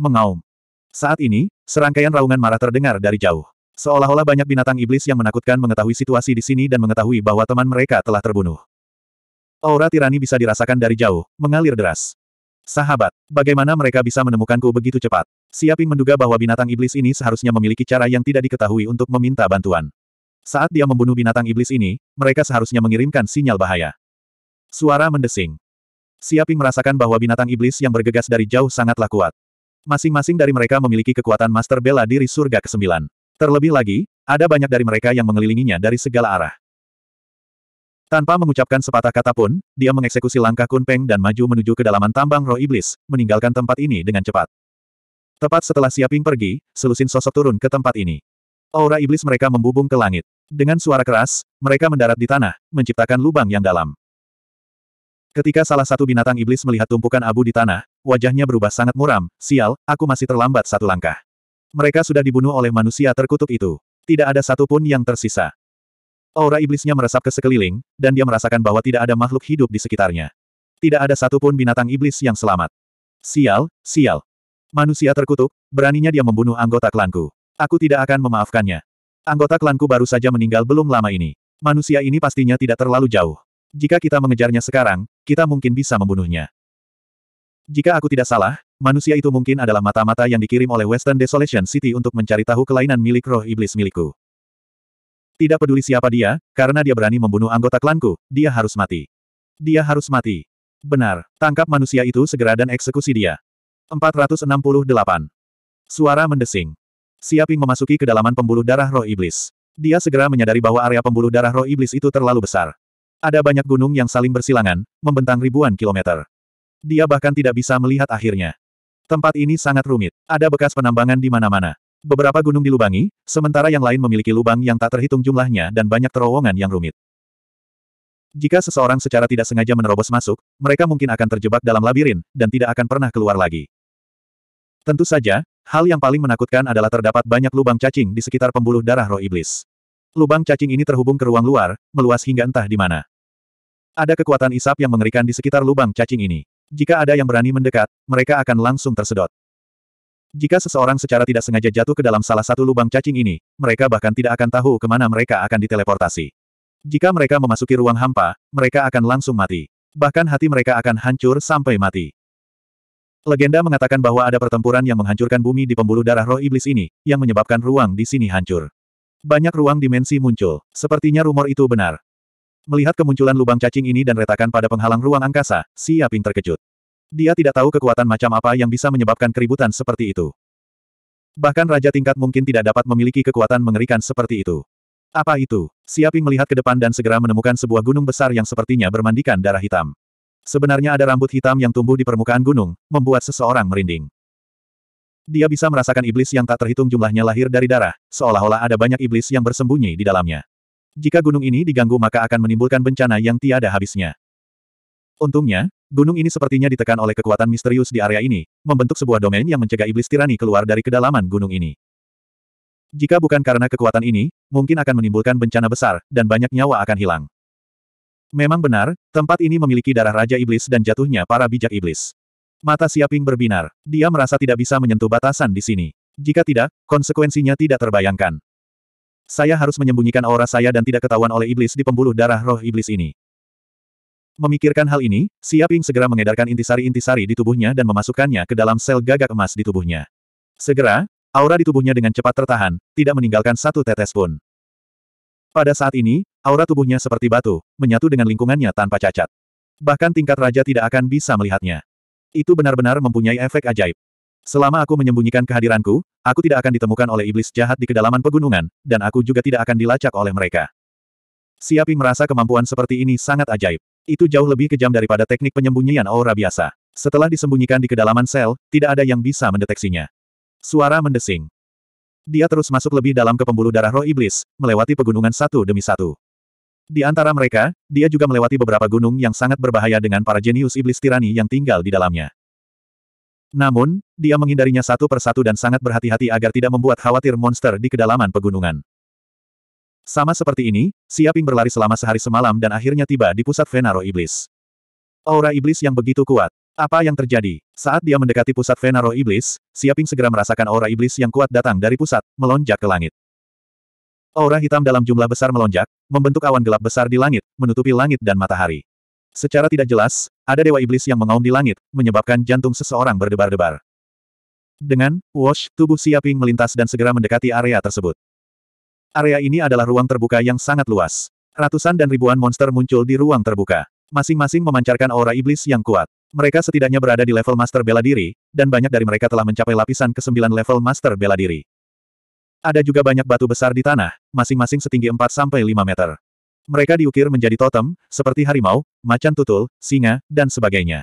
Mengaum. Saat ini, serangkaian raungan marah terdengar dari jauh. Seolah-olah banyak binatang iblis yang menakutkan mengetahui situasi di sini dan mengetahui bahwa teman mereka telah terbunuh. Aura tirani bisa dirasakan dari jauh, mengalir deras. Sahabat, bagaimana mereka bisa menemukanku begitu cepat? Siaping menduga bahwa binatang iblis ini seharusnya memiliki cara yang tidak diketahui untuk meminta bantuan. Saat dia membunuh binatang iblis ini, mereka seharusnya mengirimkan sinyal bahaya. Suara mendesing. Siaping merasakan bahwa binatang iblis yang bergegas dari jauh sangatlah kuat. Masing-masing dari mereka memiliki kekuatan master bela diri surga ke-9. Terlebih lagi, ada banyak dari mereka yang mengelilinginya dari segala arah. Tanpa mengucapkan sepatah kata pun, dia mengeksekusi langkah Kunpeng dan maju menuju kedalaman tambang roh iblis, meninggalkan tempat ini dengan cepat. Tepat setelah Siaping pergi, selusin sosok turun ke tempat ini. Aura iblis mereka membubung ke langit. Dengan suara keras, mereka mendarat di tanah, menciptakan lubang yang dalam. Ketika salah satu binatang iblis melihat tumpukan abu di tanah, wajahnya berubah sangat muram, sial, aku masih terlambat satu langkah. Mereka sudah dibunuh oleh manusia terkutuk itu. Tidak ada satupun yang tersisa. Aura iblisnya meresap ke sekeliling, dan dia merasakan bahwa tidak ada makhluk hidup di sekitarnya. Tidak ada satupun binatang iblis yang selamat. Sial, sial. Manusia terkutuk, beraninya dia membunuh anggota klanku. Aku tidak akan memaafkannya. Anggota klanku baru saja meninggal belum lama ini. Manusia ini pastinya tidak terlalu jauh. Jika kita mengejarnya sekarang, kita mungkin bisa membunuhnya. Jika aku tidak salah, manusia itu mungkin adalah mata-mata yang dikirim oleh Western Desolation City untuk mencari tahu kelainan milik roh iblis milikku. Tidak peduli siapa dia, karena dia berani membunuh anggota klanku, dia harus mati. Dia harus mati. Benar, tangkap manusia itu segera dan eksekusi dia. 468. Suara mendesing. Siaping memasuki kedalaman pembuluh darah roh iblis. Dia segera menyadari bahwa area pembuluh darah roh iblis itu terlalu besar. Ada banyak gunung yang saling bersilangan, membentang ribuan kilometer. Dia bahkan tidak bisa melihat akhirnya. Tempat ini sangat rumit. Ada bekas penambangan di mana-mana. Beberapa gunung dilubangi, sementara yang lain memiliki lubang yang tak terhitung jumlahnya dan banyak terowongan yang rumit. Jika seseorang secara tidak sengaja menerobos masuk, mereka mungkin akan terjebak dalam labirin, dan tidak akan pernah keluar lagi. Tentu saja, hal yang paling menakutkan adalah terdapat banyak lubang cacing di sekitar pembuluh darah roh iblis. Lubang cacing ini terhubung ke ruang luar, meluas hingga entah di mana. Ada kekuatan isap yang mengerikan di sekitar lubang cacing ini. Jika ada yang berani mendekat, mereka akan langsung tersedot. Jika seseorang secara tidak sengaja jatuh ke dalam salah satu lubang cacing ini, mereka bahkan tidak akan tahu kemana mereka akan diteleportasi. Jika mereka memasuki ruang hampa, mereka akan langsung mati. Bahkan hati mereka akan hancur sampai mati. Legenda mengatakan bahwa ada pertempuran yang menghancurkan bumi di pembuluh darah roh iblis ini, yang menyebabkan ruang di sini hancur. Banyak ruang dimensi muncul. Sepertinya rumor itu benar. Melihat kemunculan lubang cacing ini dan retakan pada penghalang ruang angkasa, Si Yaping terkejut. Dia tidak tahu kekuatan macam apa yang bisa menyebabkan keributan seperti itu. Bahkan raja tingkat mungkin tidak dapat memiliki kekuatan mengerikan seperti itu. Apa itu? Siaping melihat ke depan dan segera menemukan sebuah gunung besar yang sepertinya bermandikan darah hitam. Sebenarnya ada rambut hitam yang tumbuh di permukaan gunung, membuat seseorang merinding. Dia bisa merasakan iblis yang tak terhitung jumlahnya lahir dari darah, seolah-olah ada banyak iblis yang bersembunyi di dalamnya. Jika gunung ini diganggu maka akan menimbulkan bencana yang tiada habisnya. Untungnya, Gunung ini sepertinya ditekan oleh kekuatan misterius di area ini, membentuk sebuah domain yang mencegah iblis tirani keluar dari kedalaman gunung ini. Jika bukan karena kekuatan ini, mungkin akan menimbulkan bencana besar, dan banyak nyawa akan hilang. Memang benar, tempat ini memiliki darah Raja Iblis dan jatuhnya para bijak iblis. Mata Siaping berbinar. Dia merasa tidak bisa menyentuh batasan di sini. Jika tidak, konsekuensinya tidak terbayangkan. Saya harus menyembunyikan aura saya dan tidak ketahuan oleh iblis di pembuluh darah roh iblis ini. Memikirkan hal ini, Siaping segera mengedarkan intisari-intisari di tubuhnya dan memasukkannya ke dalam sel gagak emas di tubuhnya. Segera, aura di tubuhnya dengan cepat tertahan, tidak meninggalkan satu tetes pun. Pada saat ini, aura tubuhnya seperti batu, menyatu dengan lingkungannya tanpa cacat. Bahkan tingkat raja tidak akan bisa melihatnya. Itu benar-benar mempunyai efek ajaib. Selama aku menyembunyikan kehadiranku, aku tidak akan ditemukan oleh iblis jahat di kedalaman pegunungan, dan aku juga tidak akan dilacak oleh mereka. Siaping merasa kemampuan seperti ini sangat ajaib. Itu jauh lebih kejam daripada teknik penyembunyian aura biasa. Setelah disembunyikan di kedalaman sel, tidak ada yang bisa mendeteksinya. Suara mendesing. Dia terus masuk lebih dalam ke pembuluh darah roh iblis, melewati pegunungan satu demi satu. Di antara mereka, dia juga melewati beberapa gunung yang sangat berbahaya dengan para jenius iblis tirani yang tinggal di dalamnya. Namun, dia menghindarinya satu persatu dan sangat berhati-hati agar tidak membuat khawatir monster di kedalaman pegunungan. Sama seperti ini, Siaping berlari selama sehari semalam dan akhirnya tiba di pusat Venaro Iblis. Aura Iblis yang begitu kuat. Apa yang terjadi? Saat dia mendekati pusat Venaro Iblis, Siaping segera merasakan aura Iblis yang kuat datang dari pusat, melonjak ke langit. Aura hitam dalam jumlah besar melonjak, membentuk awan gelap besar di langit, menutupi langit dan matahari. Secara tidak jelas, ada dewa iblis yang mengaum di langit, menyebabkan jantung seseorang berdebar-debar. Dengan wash, tubuh Siaping melintas dan segera mendekati area tersebut. Area ini adalah ruang terbuka yang sangat luas. Ratusan dan ribuan monster muncul di ruang terbuka. Masing-masing memancarkan aura iblis yang kuat. Mereka setidaknya berada di level master bela diri, dan banyak dari mereka telah mencapai lapisan ke-9 level master bela diri. Ada juga banyak batu besar di tanah, masing-masing setinggi 4-5 meter. Mereka diukir menjadi totem, seperti harimau, macan tutul, singa, dan sebagainya.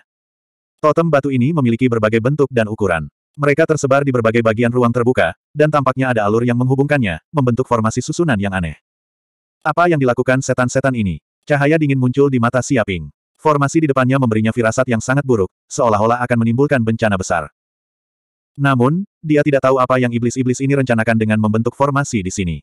Totem batu ini memiliki berbagai bentuk dan ukuran. Mereka tersebar di berbagai bagian ruang terbuka, dan tampaknya ada alur yang menghubungkannya, membentuk formasi susunan yang aneh. Apa yang dilakukan setan-setan ini? Cahaya dingin muncul di mata Siaping. Formasi di depannya memberinya firasat yang sangat buruk, seolah-olah akan menimbulkan bencana besar. Namun, dia tidak tahu apa yang iblis-iblis ini rencanakan dengan membentuk formasi di sini.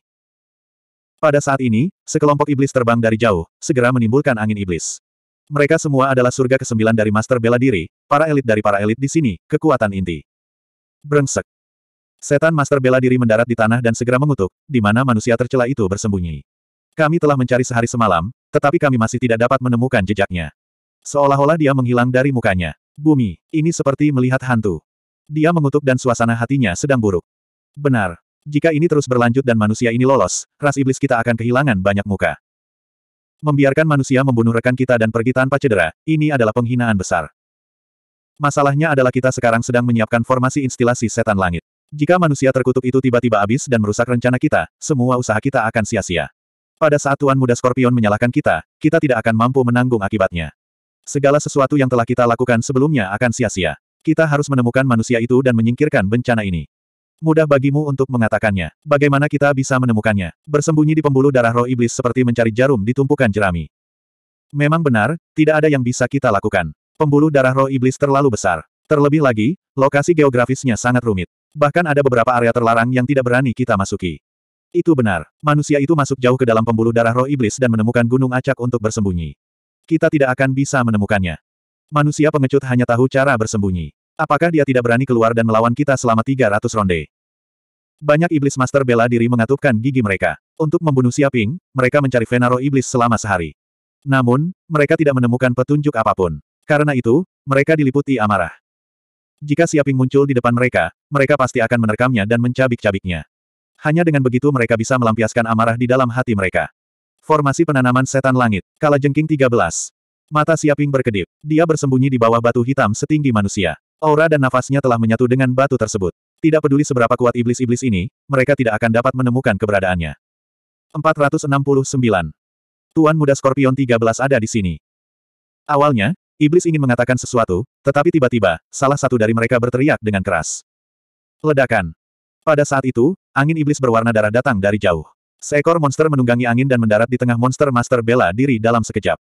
Pada saat ini, sekelompok iblis terbang dari jauh, segera menimbulkan angin iblis. Mereka semua adalah surga kesembilan dari Master Bela Diri, para elit dari para elit di sini, kekuatan inti. Brengsek. Setan Master bela diri mendarat di tanah dan segera mengutuk, di mana manusia tercela itu bersembunyi. Kami telah mencari sehari semalam, tetapi kami masih tidak dapat menemukan jejaknya. Seolah-olah dia menghilang dari mukanya. Bumi, ini seperti melihat hantu. Dia mengutuk dan suasana hatinya sedang buruk. Benar. Jika ini terus berlanjut dan manusia ini lolos, ras iblis kita akan kehilangan banyak muka. Membiarkan manusia membunuh rekan kita dan pergi tanpa cedera, ini adalah penghinaan besar. Masalahnya adalah kita sekarang sedang menyiapkan formasi instilasi setan langit. Jika manusia terkutuk itu tiba-tiba habis dan merusak rencana kita, semua usaha kita akan sia-sia. Pada saat Tuan Muda Scorpion menyalahkan kita, kita tidak akan mampu menanggung akibatnya. Segala sesuatu yang telah kita lakukan sebelumnya akan sia-sia. Kita harus menemukan manusia itu dan menyingkirkan bencana ini. Mudah bagimu untuk mengatakannya. Bagaimana kita bisa menemukannya? Bersembunyi di pembuluh darah roh iblis seperti mencari jarum di tumpukan jerami. Memang benar, tidak ada yang bisa kita lakukan. Pembuluh darah roh iblis terlalu besar. Terlebih lagi, lokasi geografisnya sangat rumit. Bahkan ada beberapa area terlarang yang tidak berani kita masuki. Itu benar. Manusia itu masuk jauh ke dalam pembuluh darah roh iblis dan menemukan gunung acak untuk bersembunyi. Kita tidak akan bisa menemukannya. Manusia pengecut hanya tahu cara bersembunyi. Apakah dia tidak berani keluar dan melawan kita selama 300 ronde? Banyak iblis master bela diri mengatupkan gigi mereka. Untuk membunuh Siaping, mereka mencari Venaro iblis selama sehari. Namun, mereka tidak menemukan petunjuk apapun. Karena itu, mereka diliputi amarah. Jika Siaping muncul di depan mereka, mereka pasti akan menerkamnya dan mencabik-cabiknya. Hanya dengan begitu mereka bisa melampiaskan amarah di dalam hati mereka. Formasi penanaman setan langit, Kala Jengking 13. Mata Siaping berkedip. Dia bersembunyi di bawah batu hitam setinggi manusia. Aura dan nafasnya telah menyatu dengan batu tersebut. Tidak peduli seberapa kuat iblis-iblis ini, mereka tidak akan dapat menemukan keberadaannya. 469. Tuan Muda Scorpion 13 ada di sini. Awalnya, Iblis ingin mengatakan sesuatu, tetapi tiba-tiba, salah satu dari mereka berteriak dengan keras. Ledakan. Pada saat itu, angin iblis berwarna darah datang dari jauh. Seekor monster menunggangi angin dan mendarat di tengah monster master bela diri dalam sekejap.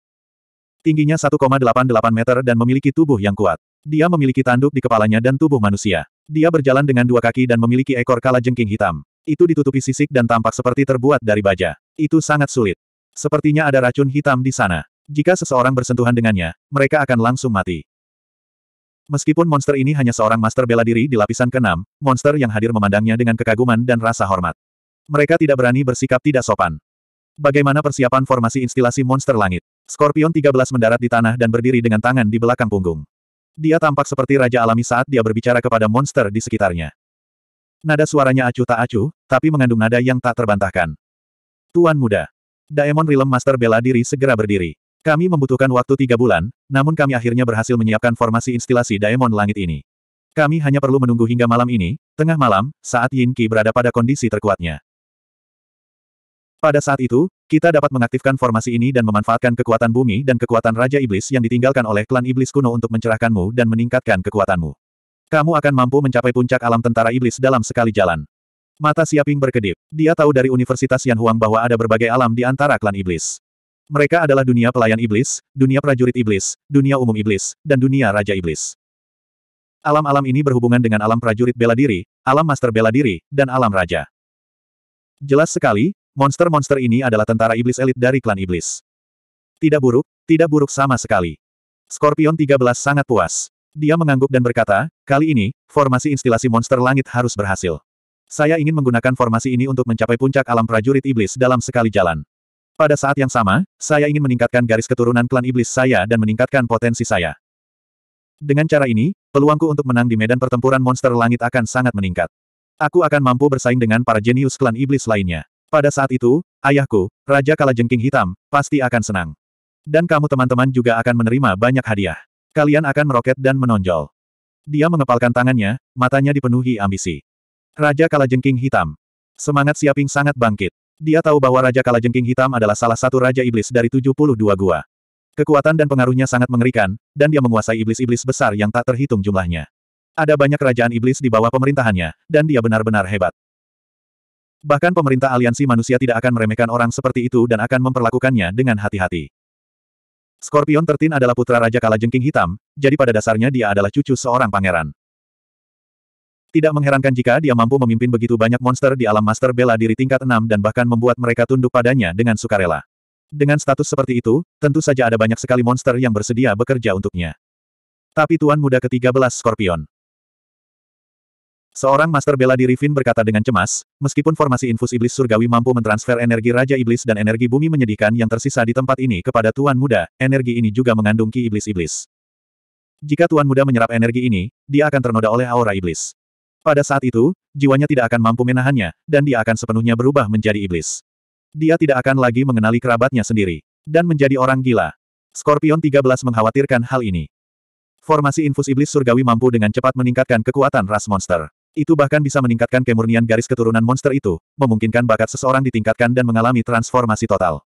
Tingginya 1,88 meter dan memiliki tubuh yang kuat. Dia memiliki tanduk di kepalanya dan tubuh manusia. Dia berjalan dengan dua kaki dan memiliki ekor kala jengking hitam. Itu ditutupi sisik dan tampak seperti terbuat dari baja. Itu sangat sulit. Sepertinya ada racun hitam di sana. Jika seseorang bersentuhan dengannya, mereka akan langsung mati. Meskipun monster ini hanya seorang master bela diri di lapisan keenam, monster yang hadir memandangnya dengan kekaguman dan rasa hormat. Mereka tidak berani bersikap tidak sopan. Bagaimana persiapan formasi instilasi monster langit? Scorpion 13 mendarat di tanah dan berdiri dengan tangan di belakang punggung. Dia tampak seperti Raja Alami saat dia berbicara kepada monster di sekitarnya. Nada suaranya acuh tak acuh, tapi mengandung nada yang tak terbantahkan. Tuan muda. Daemon Realm Master bela diri segera berdiri. Kami membutuhkan waktu tiga bulan, namun kami akhirnya berhasil menyiapkan formasi instilasi Daemon Langit ini. Kami hanya perlu menunggu hingga malam ini, tengah malam, saat Yin Qi berada pada kondisi terkuatnya. Pada saat itu, kita dapat mengaktifkan formasi ini dan memanfaatkan kekuatan bumi dan kekuatan Raja Iblis yang ditinggalkan oleh klan Iblis kuno untuk mencerahkanmu dan meningkatkan kekuatanmu. Kamu akan mampu mencapai puncak alam tentara Iblis dalam sekali jalan. Mata Siaping berkedip. Dia tahu dari Universitas Yan Huang bahwa ada berbagai alam di antara klan iblis. Mereka adalah dunia pelayan iblis, dunia prajurit iblis, dunia umum iblis, dan dunia raja iblis. Alam-alam ini berhubungan dengan alam prajurit bela diri, alam master bela diri, dan alam raja. Jelas sekali, monster-monster ini adalah tentara iblis elit dari klan iblis. Tidak buruk, tidak buruk sama sekali. Scorpion 13 sangat puas. Dia mengangguk dan berkata, kali ini, formasi instilasi monster langit harus berhasil. Saya ingin menggunakan formasi ini untuk mencapai puncak alam prajurit iblis dalam sekali jalan. Pada saat yang sama, saya ingin meningkatkan garis keturunan klan iblis saya dan meningkatkan potensi saya. Dengan cara ini, peluangku untuk menang di medan pertempuran monster langit akan sangat meningkat. Aku akan mampu bersaing dengan para jenius klan iblis lainnya. Pada saat itu, ayahku, Raja Kalajengking Hitam, pasti akan senang. Dan kamu teman-teman juga akan menerima banyak hadiah. Kalian akan meroket dan menonjol. Dia mengepalkan tangannya, matanya dipenuhi ambisi. Raja Kalajengking Hitam. Semangat Siaping sangat bangkit. Dia tahu bahwa Raja Kalajengking Hitam adalah salah satu Raja Iblis dari 72 gua. Kekuatan dan pengaruhnya sangat mengerikan, dan dia menguasai iblis-iblis besar yang tak terhitung jumlahnya. Ada banyak kerajaan iblis di bawah pemerintahannya, dan dia benar-benar hebat. Bahkan pemerintah aliansi manusia tidak akan meremehkan orang seperti itu dan akan memperlakukannya dengan hati-hati. Scorpion Tertin adalah putra Raja Kalajengking Hitam, jadi pada dasarnya dia adalah cucu seorang pangeran. Tidak mengherankan jika dia mampu memimpin begitu banyak monster di alam master bela diri tingkat 6 dan bahkan membuat mereka tunduk padanya dengan sukarela. Dengan status seperti itu, tentu saja ada banyak sekali monster yang bersedia bekerja untuknya. Tapi Tuan Muda ke-13 Scorpion. Seorang master bela diri Finn berkata dengan cemas, meskipun formasi infus iblis surgawi mampu mentransfer energi Raja Iblis dan energi bumi menyedihkan yang tersisa di tempat ini kepada Tuan Muda, energi ini juga mengandung ki iblis-iblis. Jika Tuan Muda menyerap energi ini, dia akan ternoda oleh aura iblis. Pada saat itu, jiwanya tidak akan mampu menahannya, dan dia akan sepenuhnya berubah menjadi iblis. Dia tidak akan lagi mengenali kerabatnya sendiri, dan menjadi orang gila. Scorpion 13 mengkhawatirkan hal ini. Formasi infus iblis surgawi mampu dengan cepat meningkatkan kekuatan ras monster. Itu bahkan bisa meningkatkan kemurnian garis keturunan monster itu, memungkinkan bakat seseorang ditingkatkan dan mengalami transformasi total.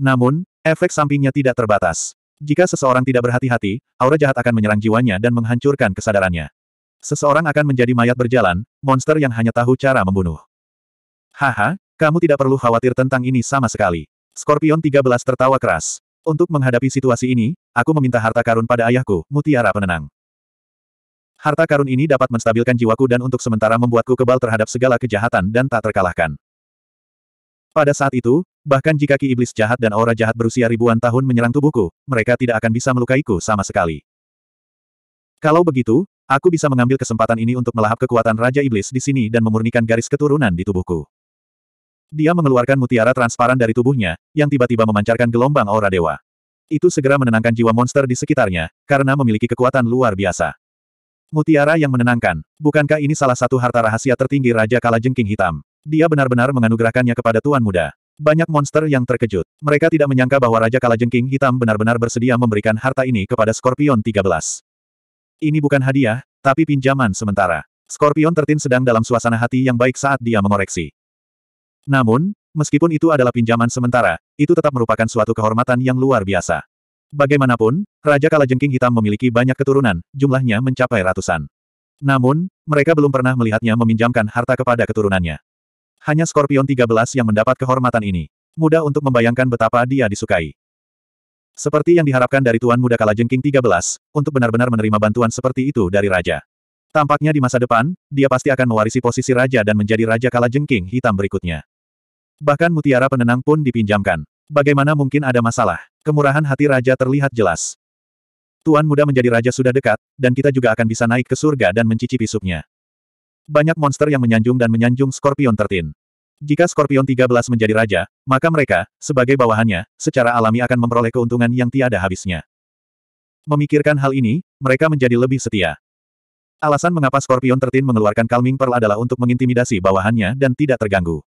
Namun, efek sampingnya tidak terbatas. Jika seseorang tidak berhati-hati, aura jahat akan menyerang jiwanya dan menghancurkan kesadarannya. Seseorang akan menjadi mayat berjalan, monster yang hanya tahu cara membunuh. Haha, kamu tidak perlu khawatir tentang ini sama sekali. Scorpion 13 tertawa keras. Untuk menghadapi situasi ini, aku meminta harta karun pada ayahku, mutiara penenang. Harta karun ini dapat menstabilkan jiwaku dan untuk sementara membuatku kebal terhadap segala kejahatan dan tak terkalahkan. Pada saat itu, bahkan jika ki iblis jahat dan aura jahat berusia ribuan tahun menyerang tubuhku, mereka tidak akan bisa melukaiku sama sekali. Kalau begitu, Aku bisa mengambil kesempatan ini untuk melahap kekuatan Raja Iblis di sini dan memurnikan garis keturunan di tubuhku. Dia mengeluarkan mutiara transparan dari tubuhnya, yang tiba-tiba memancarkan gelombang aura dewa. Itu segera menenangkan jiwa monster di sekitarnya, karena memiliki kekuatan luar biasa. Mutiara yang menenangkan, bukankah ini salah satu harta rahasia tertinggi Raja kalajengking Hitam? Dia benar-benar menganugerahkannya kepada Tuan Muda. Banyak monster yang terkejut. Mereka tidak menyangka bahwa Raja Kalajengking Hitam benar-benar bersedia memberikan harta ini kepada Scorpion 13. Ini bukan hadiah, tapi pinjaman sementara. Scorpion tertin sedang dalam suasana hati yang baik saat dia mengoreksi. Namun, meskipun itu adalah pinjaman sementara, itu tetap merupakan suatu kehormatan yang luar biasa. Bagaimanapun, Raja Kalajengking Hitam memiliki banyak keturunan, jumlahnya mencapai ratusan. Namun, mereka belum pernah melihatnya meminjamkan harta kepada keturunannya. Hanya Scorpion 13 yang mendapat kehormatan ini. Mudah untuk membayangkan betapa dia disukai. Seperti yang diharapkan dari Tuan Muda Kalajengking 13, untuk benar-benar menerima bantuan seperti itu dari Raja. Tampaknya di masa depan, dia pasti akan mewarisi posisi Raja dan menjadi Raja Kalajengking hitam berikutnya. Bahkan mutiara penenang pun dipinjamkan. Bagaimana mungkin ada masalah? Kemurahan hati Raja terlihat jelas. Tuan Muda menjadi Raja sudah dekat, dan kita juga akan bisa naik ke surga dan mencicipi supnya. Banyak monster yang menyanjung dan menyanjung Scorpion Tertin. Jika Scorpion 13 menjadi raja, maka mereka, sebagai bawahannya, secara alami akan memperoleh keuntungan yang tiada habisnya. Memikirkan hal ini, mereka menjadi lebih setia. Alasan mengapa Scorpion Tertin mengeluarkan Calming Pearl adalah untuk mengintimidasi bawahannya dan tidak terganggu.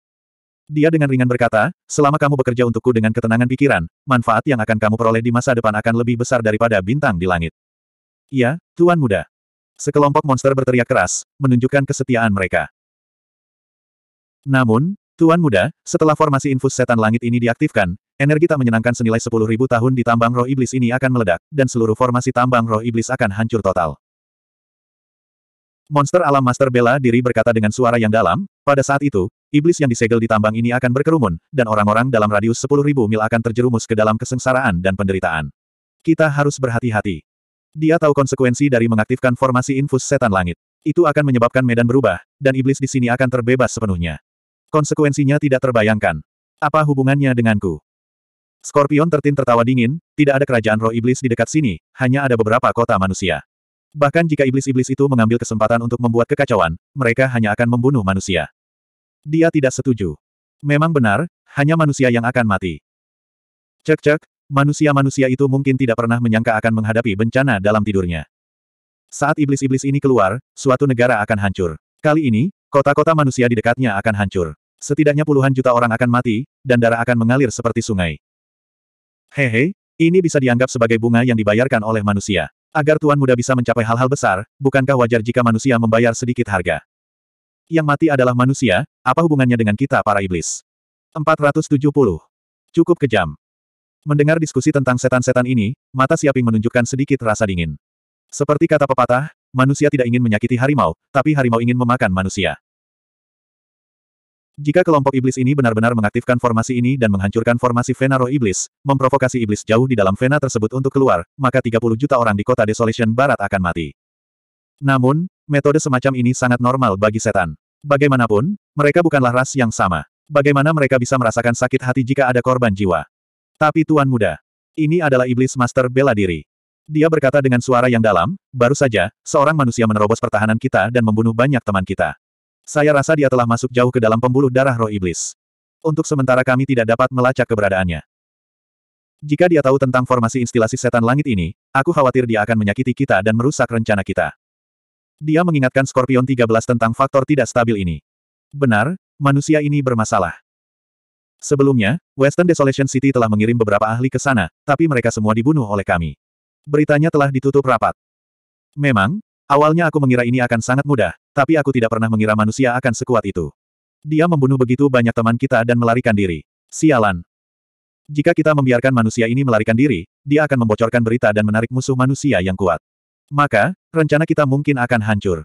Dia dengan ringan berkata, selama kamu bekerja untukku dengan ketenangan pikiran, manfaat yang akan kamu peroleh di masa depan akan lebih besar daripada bintang di langit. Iya, Tuan Muda. Sekelompok monster berteriak keras, menunjukkan kesetiaan mereka. Namun, Tuan Muda, setelah formasi infus setan langit ini diaktifkan, energi tak menyenangkan senilai 10.000 tahun di tambang roh iblis ini akan meledak, dan seluruh formasi tambang roh iblis akan hancur total. Monster alam Master Bela diri berkata dengan suara yang dalam, pada saat itu, iblis yang disegel di tambang ini akan berkerumun, dan orang-orang dalam radius 10.000 mil akan terjerumus ke dalam kesengsaraan dan penderitaan. Kita harus berhati-hati. Dia tahu konsekuensi dari mengaktifkan formasi infus setan langit. Itu akan menyebabkan medan berubah, dan iblis di sini akan terbebas sepenuhnya. Konsekuensinya tidak terbayangkan. Apa hubungannya denganku? Scorpion tertin tertawa dingin, tidak ada kerajaan roh iblis di dekat sini, hanya ada beberapa kota manusia. Bahkan jika iblis-iblis itu mengambil kesempatan untuk membuat kekacauan, mereka hanya akan membunuh manusia. Dia tidak setuju. Memang benar, hanya manusia yang akan mati. Cek-cek, manusia-manusia itu mungkin tidak pernah menyangka akan menghadapi bencana dalam tidurnya. Saat iblis-iblis ini keluar, suatu negara akan hancur. Kali ini, kota-kota manusia di dekatnya akan hancur. Setidaknya puluhan juta orang akan mati, dan darah akan mengalir seperti sungai. Hehe, ini bisa dianggap sebagai bunga yang dibayarkan oleh manusia. Agar Tuan Muda bisa mencapai hal-hal besar, bukankah wajar jika manusia membayar sedikit harga? Yang mati adalah manusia, apa hubungannya dengan kita para iblis? 470. Cukup kejam. Mendengar diskusi tentang setan-setan ini, mata Siaping menunjukkan sedikit rasa dingin. Seperti kata pepatah, manusia tidak ingin menyakiti harimau, tapi harimau ingin memakan manusia. Jika kelompok iblis ini benar-benar mengaktifkan formasi ini dan menghancurkan formasi Vena Iblis, memprovokasi iblis jauh di dalam Vena tersebut untuk keluar, maka 30 juta orang di kota Desolation Barat akan mati. Namun, metode semacam ini sangat normal bagi setan. Bagaimanapun, mereka bukanlah ras yang sama. Bagaimana mereka bisa merasakan sakit hati jika ada korban jiwa? Tapi Tuan Muda, ini adalah iblis master bela diri. Dia berkata dengan suara yang dalam, baru saja, seorang manusia menerobos pertahanan kita dan membunuh banyak teman kita. Saya rasa dia telah masuk jauh ke dalam pembuluh darah roh iblis. Untuk sementara kami tidak dapat melacak keberadaannya. Jika dia tahu tentang formasi instilasi setan langit ini, aku khawatir dia akan menyakiti kita dan merusak rencana kita. Dia mengingatkan Scorpion 13 tentang faktor tidak stabil ini. Benar, manusia ini bermasalah. Sebelumnya, Western Desolation City telah mengirim beberapa ahli ke sana, tapi mereka semua dibunuh oleh kami. Beritanya telah ditutup rapat. Memang, awalnya aku mengira ini akan sangat mudah, tapi aku tidak pernah mengira manusia akan sekuat itu. Dia membunuh begitu banyak teman kita dan melarikan diri. Sialan. Jika kita membiarkan manusia ini melarikan diri, dia akan membocorkan berita dan menarik musuh manusia yang kuat. Maka, rencana kita mungkin akan hancur.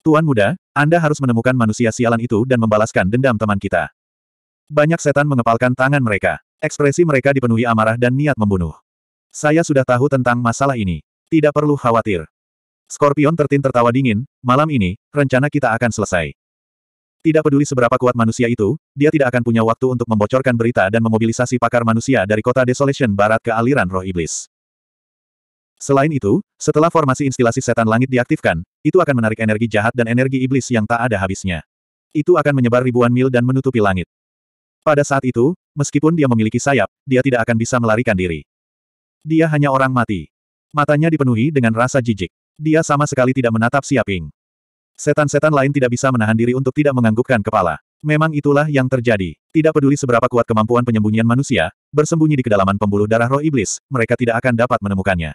Tuan muda, Anda harus menemukan manusia sialan itu dan membalaskan dendam teman kita. Banyak setan mengepalkan tangan mereka. Ekspresi mereka dipenuhi amarah dan niat membunuh. Saya sudah tahu tentang masalah ini. Tidak perlu khawatir. Scorpion tertin tertawa dingin, malam ini, rencana kita akan selesai. Tidak peduli seberapa kuat manusia itu, dia tidak akan punya waktu untuk membocorkan berita dan memobilisasi pakar manusia dari kota Desolation Barat ke aliran roh iblis. Selain itu, setelah formasi instilasi setan langit diaktifkan, itu akan menarik energi jahat dan energi iblis yang tak ada habisnya. Itu akan menyebar ribuan mil dan menutupi langit. Pada saat itu, meskipun dia memiliki sayap, dia tidak akan bisa melarikan diri. Dia hanya orang mati. Matanya dipenuhi dengan rasa jijik. Dia sama sekali tidak menatap Siaping. Setan-setan lain tidak bisa menahan diri untuk tidak menganggukkan kepala. Memang itulah yang terjadi. Tidak peduli seberapa kuat kemampuan penyembunyian manusia, bersembunyi di kedalaman pembuluh darah roh iblis, mereka tidak akan dapat menemukannya.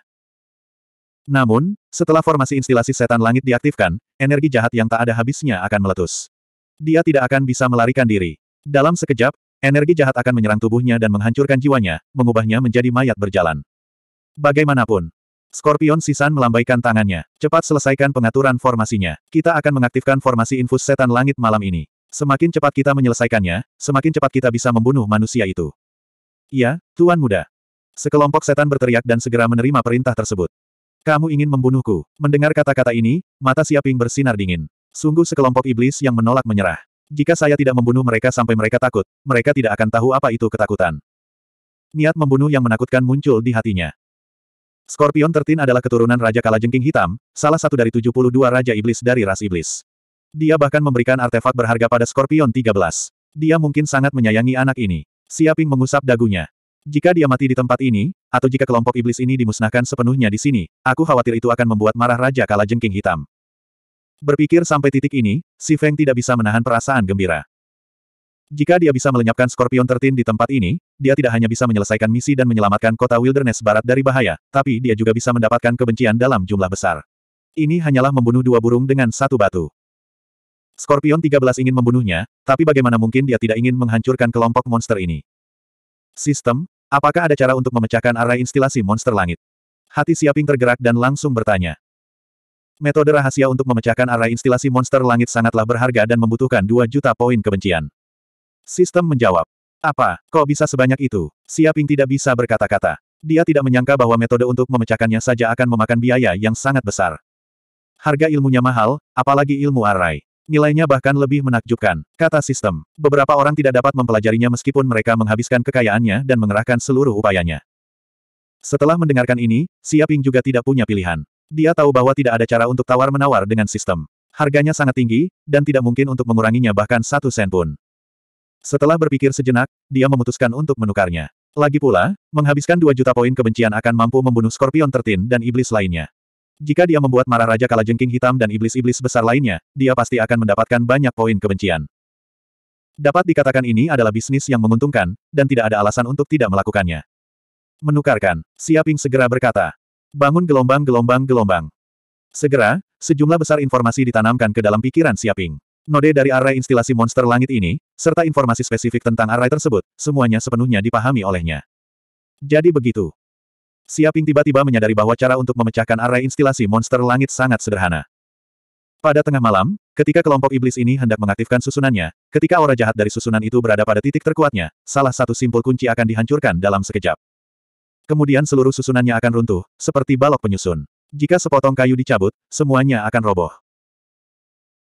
Namun, setelah formasi instilasi setan langit diaktifkan, energi jahat yang tak ada habisnya akan meletus. Dia tidak akan bisa melarikan diri. Dalam sekejap, energi jahat akan menyerang tubuhnya dan menghancurkan jiwanya, mengubahnya menjadi mayat berjalan. Bagaimanapun, Scorpion Sisan melambaikan tangannya. Cepat selesaikan pengaturan formasinya. Kita akan mengaktifkan formasi infus setan langit malam ini. Semakin cepat kita menyelesaikannya, semakin cepat kita bisa membunuh manusia itu. Ya, Tuan Muda. Sekelompok setan berteriak dan segera menerima perintah tersebut. Kamu ingin membunuhku. Mendengar kata-kata ini, mata Siaping bersinar dingin. Sungguh sekelompok iblis yang menolak menyerah. Jika saya tidak membunuh mereka sampai mereka takut, mereka tidak akan tahu apa itu ketakutan. Niat membunuh yang menakutkan muncul di hatinya. Scorpion Tertin adalah keturunan Raja Kalajengking Hitam, salah satu dari 72 Raja Iblis dari ras Iblis. Dia bahkan memberikan artefak berharga pada Scorpion 13. Dia mungkin sangat menyayangi anak ini. Siaping mengusap dagunya. Jika dia mati di tempat ini, atau jika kelompok iblis ini dimusnahkan sepenuhnya di sini, aku khawatir itu akan membuat marah Raja Kalajengking Hitam. Berpikir sampai titik ini, Si Feng tidak bisa menahan perasaan gembira. Jika dia bisa melenyapkan Scorpion Tertin di tempat ini, dia tidak hanya bisa menyelesaikan misi dan menyelamatkan kota Wilderness Barat dari bahaya, tapi dia juga bisa mendapatkan kebencian dalam jumlah besar. Ini hanyalah membunuh dua burung dengan satu batu. Scorpion 13 ingin membunuhnya, tapi bagaimana mungkin dia tidak ingin menghancurkan kelompok monster ini? Sistem, apakah ada cara untuk memecahkan arah instilasi monster langit? Hati Siaping tergerak dan langsung bertanya. Metode rahasia untuk memecahkan arah instilasi monster langit sangatlah berharga dan membutuhkan 2 juta poin kebencian. Sistem menjawab. Apa, kok bisa sebanyak itu? Siaping tidak bisa berkata-kata. Dia tidak menyangka bahwa metode untuk memecahkannya saja akan memakan biaya yang sangat besar. Harga ilmunya mahal, apalagi ilmu arai. Nilainya bahkan lebih menakjubkan, kata sistem. Beberapa orang tidak dapat mempelajarinya meskipun mereka menghabiskan kekayaannya dan mengerahkan seluruh upayanya. Setelah mendengarkan ini, Siaping juga tidak punya pilihan. Dia tahu bahwa tidak ada cara untuk tawar-menawar dengan sistem. Harganya sangat tinggi, dan tidak mungkin untuk menguranginya bahkan satu sen pun. Setelah berpikir sejenak, dia memutuskan untuk menukarnya. Lagi pula, menghabiskan 2 juta poin kebencian akan mampu membunuh Scorpion Tertin dan iblis lainnya. Jika dia membuat marah Raja Kalajengking Hitam dan iblis-iblis besar lainnya, dia pasti akan mendapatkan banyak poin kebencian. Dapat dikatakan ini adalah bisnis yang menguntungkan, dan tidak ada alasan untuk tidak melakukannya. Menukarkan, Siaping segera berkata. Bangun gelombang-gelombang-gelombang. Segera, sejumlah besar informasi ditanamkan ke dalam pikiran Siaping. Node dari array instilasi monster langit ini, serta informasi spesifik tentang array tersebut, semuanya sepenuhnya dipahami olehnya. Jadi begitu. Siaping tiba-tiba menyadari bahwa cara untuk memecahkan array instilasi monster langit sangat sederhana. Pada tengah malam, ketika kelompok iblis ini hendak mengaktifkan susunannya, ketika aura jahat dari susunan itu berada pada titik terkuatnya, salah satu simpul kunci akan dihancurkan dalam sekejap. Kemudian seluruh susunannya akan runtuh, seperti balok penyusun. Jika sepotong kayu dicabut, semuanya akan roboh.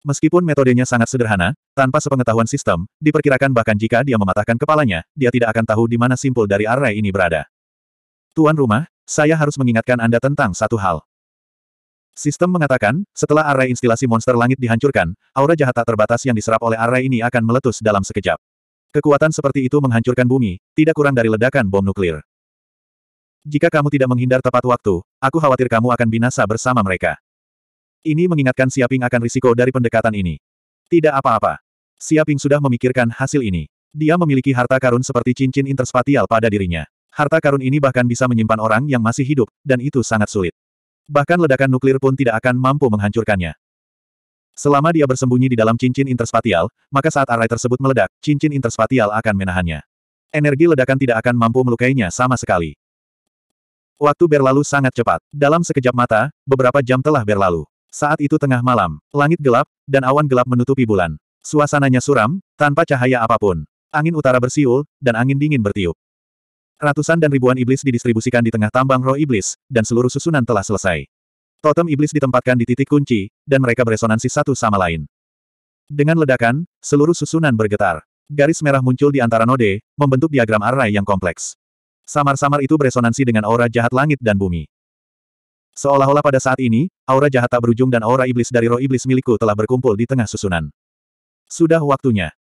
Meskipun metodenya sangat sederhana, tanpa sepengetahuan sistem, diperkirakan bahkan jika dia mematahkan kepalanya, dia tidak akan tahu di mana simpul dari array ini berada. Tuan rumah, saya harus mengingatkan Anda tentang satu hal. Sistem mengatakan, setelah array instilasi monster langit dihancurkan, aura jahat tak terbatas yang diserap oleh array ini akan meletus dalam sekejap. Kekuatan seperti itu menghancurkan bumi, tidak kurang dari ledakan bom nuklir. Jika kamu tidak menghindar tepat waktu, aku khawatir kamu akan binasa bersama mereka. Ini mengingatkan Siaping akan risiko dari pendekatan ini. Tidak apa-apa. Siaping sudah memikirkan hasil ini. Dia memiliki harta karun seperti cincin interspatial pada dirinya. Harta karun ini bahkan bisa menyimpan orang yang masih hidup, dan itu sangat sulit. Bahkan ledakan nuklir pun tidak akan mampu menghancurkannya. Selama dia bersembunyi di dalam cincin interspatial, maka saat arai tersebut meledak, cincin interspatial akan menahannya. Energi ledakan tidak akan mampu melukainya sama sekali. Waktu berlalu sangat cepat. Dalam sekejap mata, beberapa jam telah berlalu. Saat itu tengah malam, langit gelap, dan awan gelap menutupi bulan. Suasananya suram, tanpa cahaya apapun. Angin utara bersiul, dan angin dingin bertiup. Ratusan dan ribuan iblis didistribusikan di tengah tambang roh iblis, dan seluruh susunan telah selesai. Totem iblis ditempatkan di titik kunci, dan mereka beresonansi satu sama lain. Dengan ledakan, seluruh susunan bergetar. Garis merah muncul di antara node, membentuk diagram array yang kompleks. Samar-samar itu beresonansi dengan aura jahat langit dan bumi. Seolah-olah pada saat ini, aura jahat tak berujung dan aura iblis dari roh iblis milikku telah berkumpul di tengah susunan. Sudah waktunya.